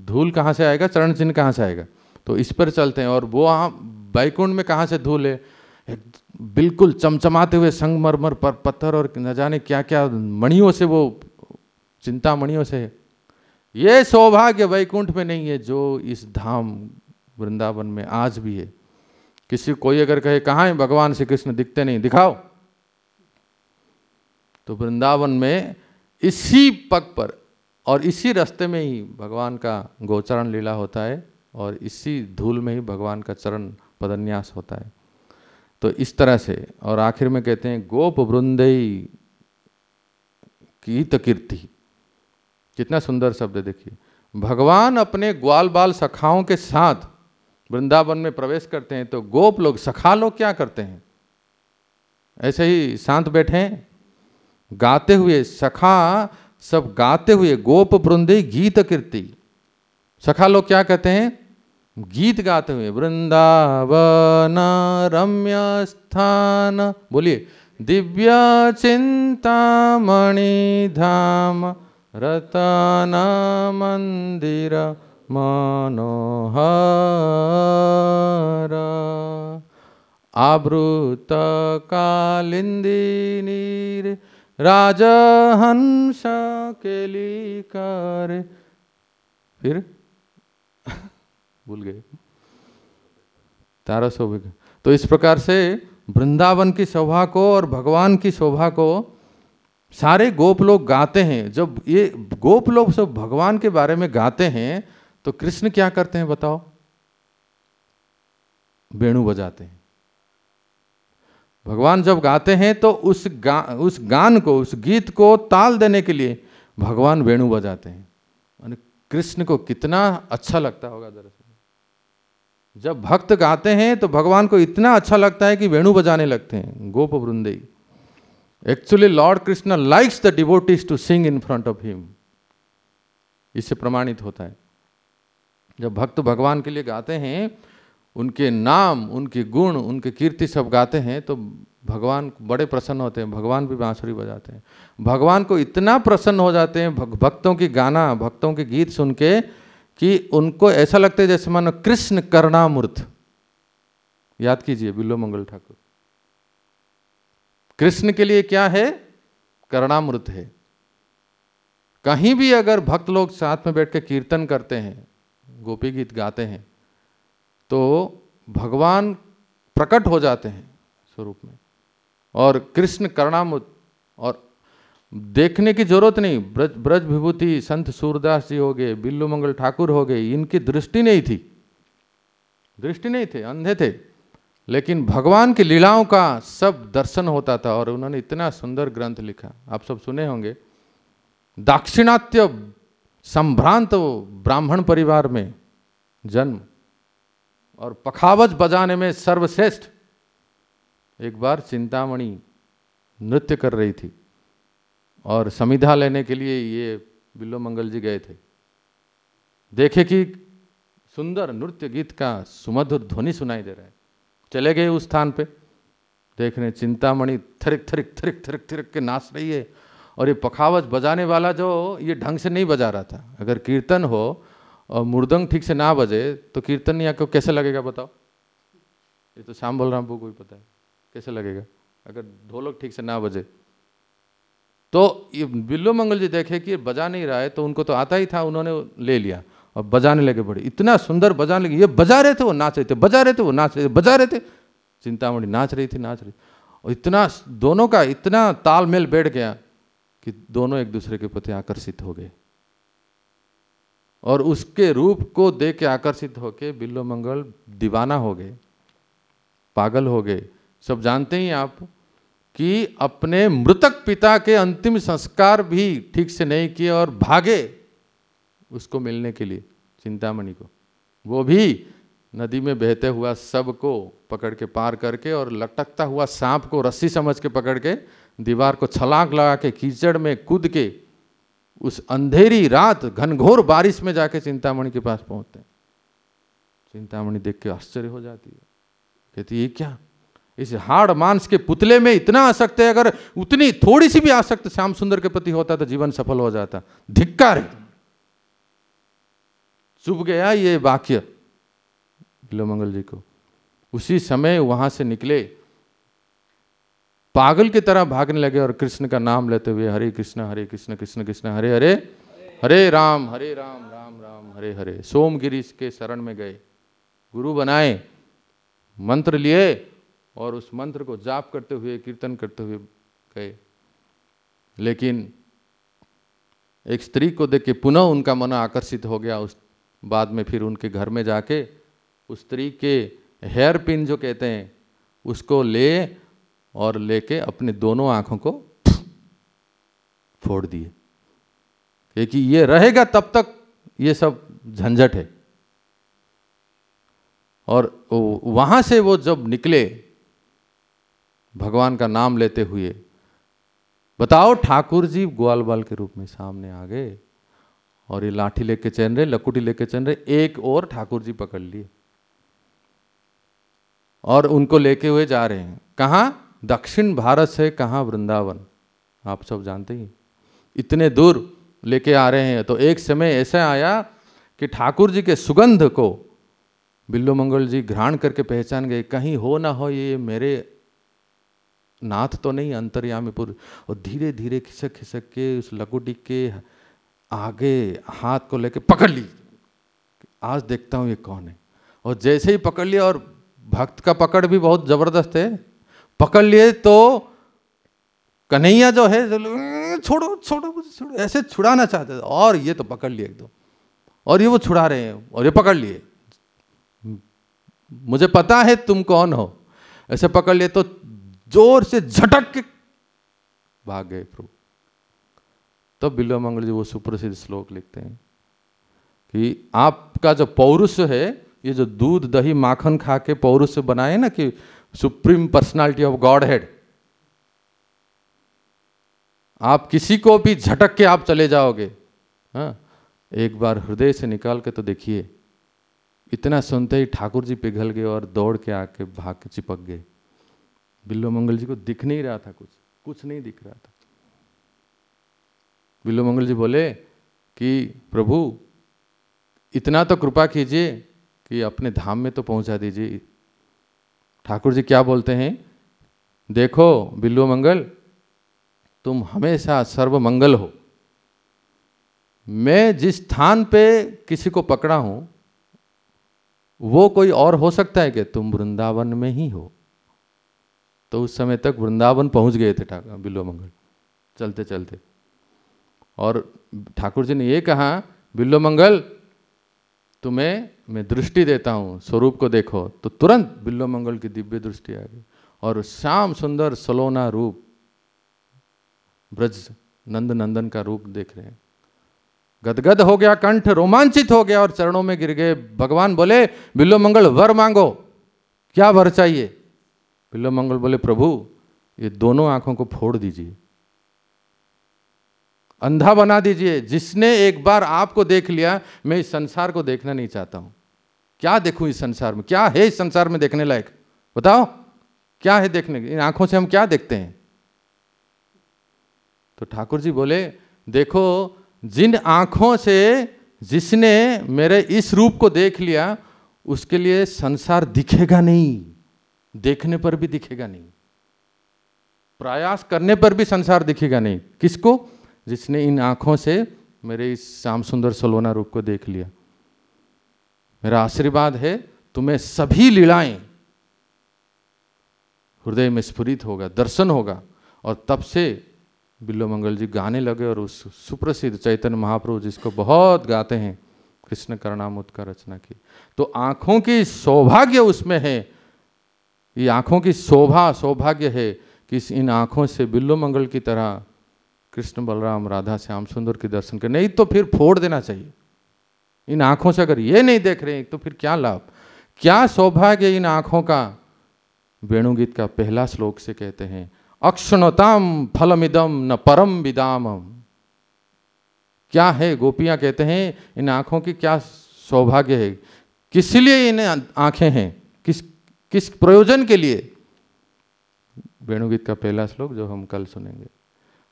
धूल कहाँ से आएगा चरण चिन्ह कहाँ से आएगा तो इस पर चलते हैं और वो बैकुंड में कहाँ से धूल है बिल्कुल चमचमाते हुए संगमरमर पर पत्थर और न जाने क्या क्या मणियों से वो चिंता मणियों से ये सौभाग्य वैकुंठ में नहीं है जो इस धाम वृंदावन में आज भी है किसी कोई अगर कहे कहाँ है भगवान श्री कृष्ण दिखते नहीं दिखाओ तो वृंदावन में इसी पग पर और इसी रास्ते में ही भगवान का गोचरण लीला होता है और इसी धूल में ही भगवान का चरण पदन्यास होता है तो इस तरह से और आखिर में कहते हैं गोप वृंदई की तकीर्ति कितना सुंदर शब्द देखिए भगवान अपने ग्वाल बाल सखाओं के साथ वृंदावन में प्रवेश करते हैं तो गोप लोग सखा लोग क्या करते हैं ऐसे ही शांत बैठे हैं गाते हुए सखा सब गाते हुए गोप वृंदे गीत कीर्ति सखा लोग क्या कहते हैं गीत गाते हुए वृंदावन रम्य स्थान बोलिए दिव्य चिंता मणि धाम रतन मंदिर मनोहर आवृत कालिंदीनीर राजहंस केली कर फिर भूल गए तारा शोभ तो इस प्रकार से वृंदावन की शोभा को और भगवान की शोभा को सारे गोप लोग गाते हैं जब ये गोप लोग सब भगवान के बारे में गाते हैं तो कृष्ण क्या करते हैं बताओ वेणु बजाते हैं भगवान जब गाते हैं तो उस गा उस गान को उस गीत को ताल देने के लिए भगवान वेणु बजाते हैं माने कृष्ण को कितना अच्छा लगता होगा दरअसल जब भक्त गाते हैं तो भगवान को इतना अच्छा लगता है कि वेणु बजाने लगते हैं गोप वृंदई actually Lord Krishna likes the devotees to sing in front of him इससे प्रमाणित होता है जब भक्त भगवान के लिए गाते हैं उनके नाम उनके गुण उनके कीर्ति सब गाते हैं तो भगवान बड़े प्रसन्न होते हैं भगवान भी बांसुरी बजाते हैं भगवान को इतना प्रसन्न हो जाते हैं भक्तों की गाना भक्तों के गीत सुन के कि उनको ऐसा लगता है जैसे मानो कृष्ण करुणामूर्त याद कीजिए बिल्लो मंगल ठाकुर कृष्ण के लिए क्या है करणामूर्त है कहीं भी अगर भक्त लोग साथ में बैठ कर कीर्तन करते हैं गोपी गीत गाते हैं तो भगवान प्रकट हो जाते हैं स्वरूप में और कृष्ण करणाम और देखने की जरूरत नहीं ब्रज ब्रज विभूति संत सूरदास जी हो गए बिल्लू मंगल ठाकुर हो गए इनकी दृष्टि नहीं थी दृष्टि नहीं थे अंधे थे लेकिन भगवान की लीलाओं का सब दर्शन होता था और उन्होंने इतना सुंदर ग्रंथ लिखा आप सब सुने होंगे दाक्षिणात्य संभ्रांत ब्राह्मण परिवार में जन्म और पखावज बजाने में सर्वश्रेष्ठ एक बार चिंतामणि नृत्य कर रही थी और समिधा लेने के लिए ये बिल्लो मंगल जी गए थे देखे कि सुंदर नृत्य गीत का सुमधुर ध्वनि सुनाई दे रहा है चले गए उस स्थान पे देखने चिंतामणि थरिक थरिक थरिक थरिक थरिक के नाच रही है और ये पखावज बजाने वाला जो ये ढंग से नहीं बजा रहा था अगर कीर्तन हो और मुर्दंग ठीक से ना बजे तो कीर्तन या को कैसे लगेगा बताओ ये तो श्याम बलराम को ही पता है कैसे लगेगा अगर ढोलक ठीक से ना बजे तो ये बिल्लो मंगल जी देखे कि बजा नहीं रहा है तो उनको तो आता ही था उन्होंने ले लिया और बजाने लगे बड़े इतना सुंदर बजाने लगे ये बजा रहे थे वो नाच रहे थे बजा रहे थे वो नाच रहे थे बजा रहे थे चिंतामणि नाच रही थी नाच रही और इतना दोनों का इतना तालमेल बैठ गया कि दोनों एक दूसरे के प्रति आकर्षित हो गए और उसके रूप को देख के आकर्षित होके बिल्लो मंगल दीवाना हो गए पागल हो गए सब जानते ही आप कि अपने मृतक पिता के अंतिम संस्कार भी ठीक से नहीं किए और भागे उसको मिलने के लिए चिंतामणि को वो भी नदी में बहते हुआ सब को पकड़ के पार करके और लटकता हुआ सांप को रस्सी समझ के पकड़ के दीवार को छलांग लगा के कीचड़ में कूद के उस अंधेरी रात घनघोर बारिश में जाके चिंतामणि के पास पहुंचते हैं चिंतामणि देख के आश्चर्य हो जाती है कहती ये क्या इस हाड़ मांस के पुतले में इतना आसक्त है अगर उतनी थोड़ी सी भी आसक्त श्याम सुंदर के प्रति होता तो जीवन सफल हो जाता धिक्कार है चुभ गया ये वाक्य लो मंगल जी को उसी समय वहां से निकले पागल की तरह भागने लगे और कृष्ण का नाम लेते हुए हरे कृष्ण हरे कृष्ण कृष्ण कृष्ण हरे हरे हरे राम हरे राम राम राम हरे हरे सोमगिरी के शरण में गए गुरु बनाए मंत्र लिए और उस मंत्र को जाप करते हुए कीर्तन करते हुए गए लेकिन एक स्त्री को देख के पुनः उनका मन आकर्षित हो गया उस बाद में फिर उनके घर में जाके उस स्त्री के हेयर पिन जो कहते हैं उसको ले और लेके अपने दोनों आंखों को फोड़ दिए क्योंकि ये रहेगा तब तक ये सब झंझट है और वहां से वो जब निकले भगवान का नाम लेते हुए बताओ ठाकुर जी ग्वालबाल के रूप में सामने आ गए और ये लाठी लेके चल रहे लकुटी लेके चल रहे एक और ठाकुर जी पकड़ लिए और उनको लेके हुए जा रहे हैं कहाँ दक्षिण भारत से कहाँ वृंदावन आप सब जानते ही इतने दूर लेके आ रहे हैं तो एक समय ऐसा आया कि ठाकुर जी के सुगंध को बिल्लो मंगल जी घ्राण करके पहचान गए कहीं हो ना हो ये मेरे नाथ तो नहीं अंतर्यामी पुरुष और धीरे धीरे खिसक खिसक के उस लकुटी के आगे हाथ को लेके पकड़ ली आज देखता हूँ ये कौन है और जैसे ही पकड़ लिया और भक्त का पकड़ भी बहुत ज़बरदस्त है पकड़ लिए तो कन्हैया जो है तो हम्म, छोड़ो छोड़ो छोड़ो ऐसे छुड़ाना चाहते थे और ये तो पकड़ लिए एकदम और ये वो छुड़ा रहे हैं और ये पकड़ लिए मुझे पता है तुम कौन हो ऐसे पकड़ लिए तो जोर से झटक के भाग गए प्रभु तब तो बिल्वा मंगल जी वो सुप्रसिद्ध श्लोक लिखते हैं कि आपका जो पौरुष है ये जो दूध दही माखन खा के पौरुष बनाए ना कि supreme personality of godhead आप किसी को भी झटक के आप चले जाओगे हाँ एक बार हृदय से निकाल के तो देखिए इतना सुनते ही ठाकुर जी पिघल गए और दौड़ के आके भाग के चिपक गए बिल्लो मंगल जी को दिख नहीं रहा था कुछ कुछ नहीं दिख रहा था बिल्लो मंगल जी बोले कि प्रभु इतना तो कृपा कीजिए कि अपने धाम में तो पहुंचा दीजिए ठाकुर जी क्या बोलते हैं देखो बिल्लू मंगल तुम हमेशा सर्वमंगल हो मैं जिस स्थान पे किसी को पकड़ा हूं वो कोई और हो सकता है कि तुम वृंदावन में ही हो तो उस समय तक वृंदावन पहुंच गए थे बिल्लो मंगल चलते चलते और ठाकुर जी ने ये कहा बिल्लो मंगल तुम्हें मैं दृष्टि देता हूँ स्वरूप को देखो तो तुरंत बिल्लो मंगल की दिव्य दृष्टि आ गई और श्याम सुंदर सलोना रूप ब्रज नंद नंदन का रूप देख रहे हैं गदगद हो गया कंठ रोमांचित हो गया और चरणों में गिर गए भगवान बोले बिल्लो मंगल वर मांगो क्या वर चाहिए बिल्लो मंगल बोले प्रभु ये दोनों आंखों को फोड़ दीजिए अंधा बना दीजिए जिसने एक बार आपको देख लिया मैं इस संसार को देखना नहीं चाहता हूं क्या देखूं इस संसार में क्या है इस संसार में देखने लायक बताओ क्या है देखने इन आंखों से हम क्या देखते हैं तो ठाकुर जी बोले देखो जिन आंखों से जिसने मेरे इस रूप को देख लिया उसके लिए संसार दिखेगा नहीं देखने पर भी दिखेगा नहीं प्रयास करने पर भी संसार दिखेगा नहीं किसको जिसने इन आँखों से मेरे इस श्याम सुंदर सलोना रूप को देख लिया मेरा आशीर्वाद है तुम्हें सभी लीलाएं हृदय में स्फुरित होगा दर्शन होगा और तब से बिल्लो मंगल जी गाने लगे और उस सुप्रसिद्ध चैतन्य महाप्रभु जिसको बहुत गाते हैं कृष्ण करणामुद का रचना की तो आँखों की सौभाग्य उसमें है ये आँखों की शोभा सौभाग्य है कि इन आँखों से बिल्लो मंगल की तरह कृष्ण बलराम राधा श्याम सुंदर के दर्शन कर नहीं तो फिर फोड़ देना चाहिए इन आँखों से अगर ये नहीं देख रहे तो फिर क्या लाभ क्या सौभाग्य इन आँखों का वेणुगीत का पहला श्लोक से कहते हैं अक्षणताम फलमिदम न परम विदाम क्या है गोपियां कहते हैं इन आंखों की क्या सौभाग्य है किस लिए इन आंखें हैं किस किस प्रयोजन के लिए वेणुगीत का पहला श्लोक जो हम कल सुनेंगे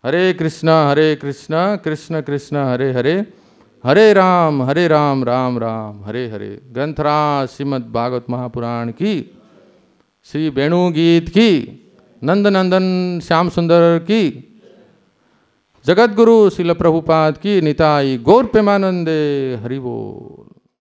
हरे कृष्णा हरे कृष्णा कृष्ण कृष्ण हरे हरे हरे राम हरे राम राम राम हरे हरे ग्रंथराज श्रीमद भागवत महापुराण की श्री वेणु गीत की नंद नंदन श्याम सुंदर की जगत गुरु शिल प्रभुपाद की निताई गौर प्रेमानंदे हरिबोल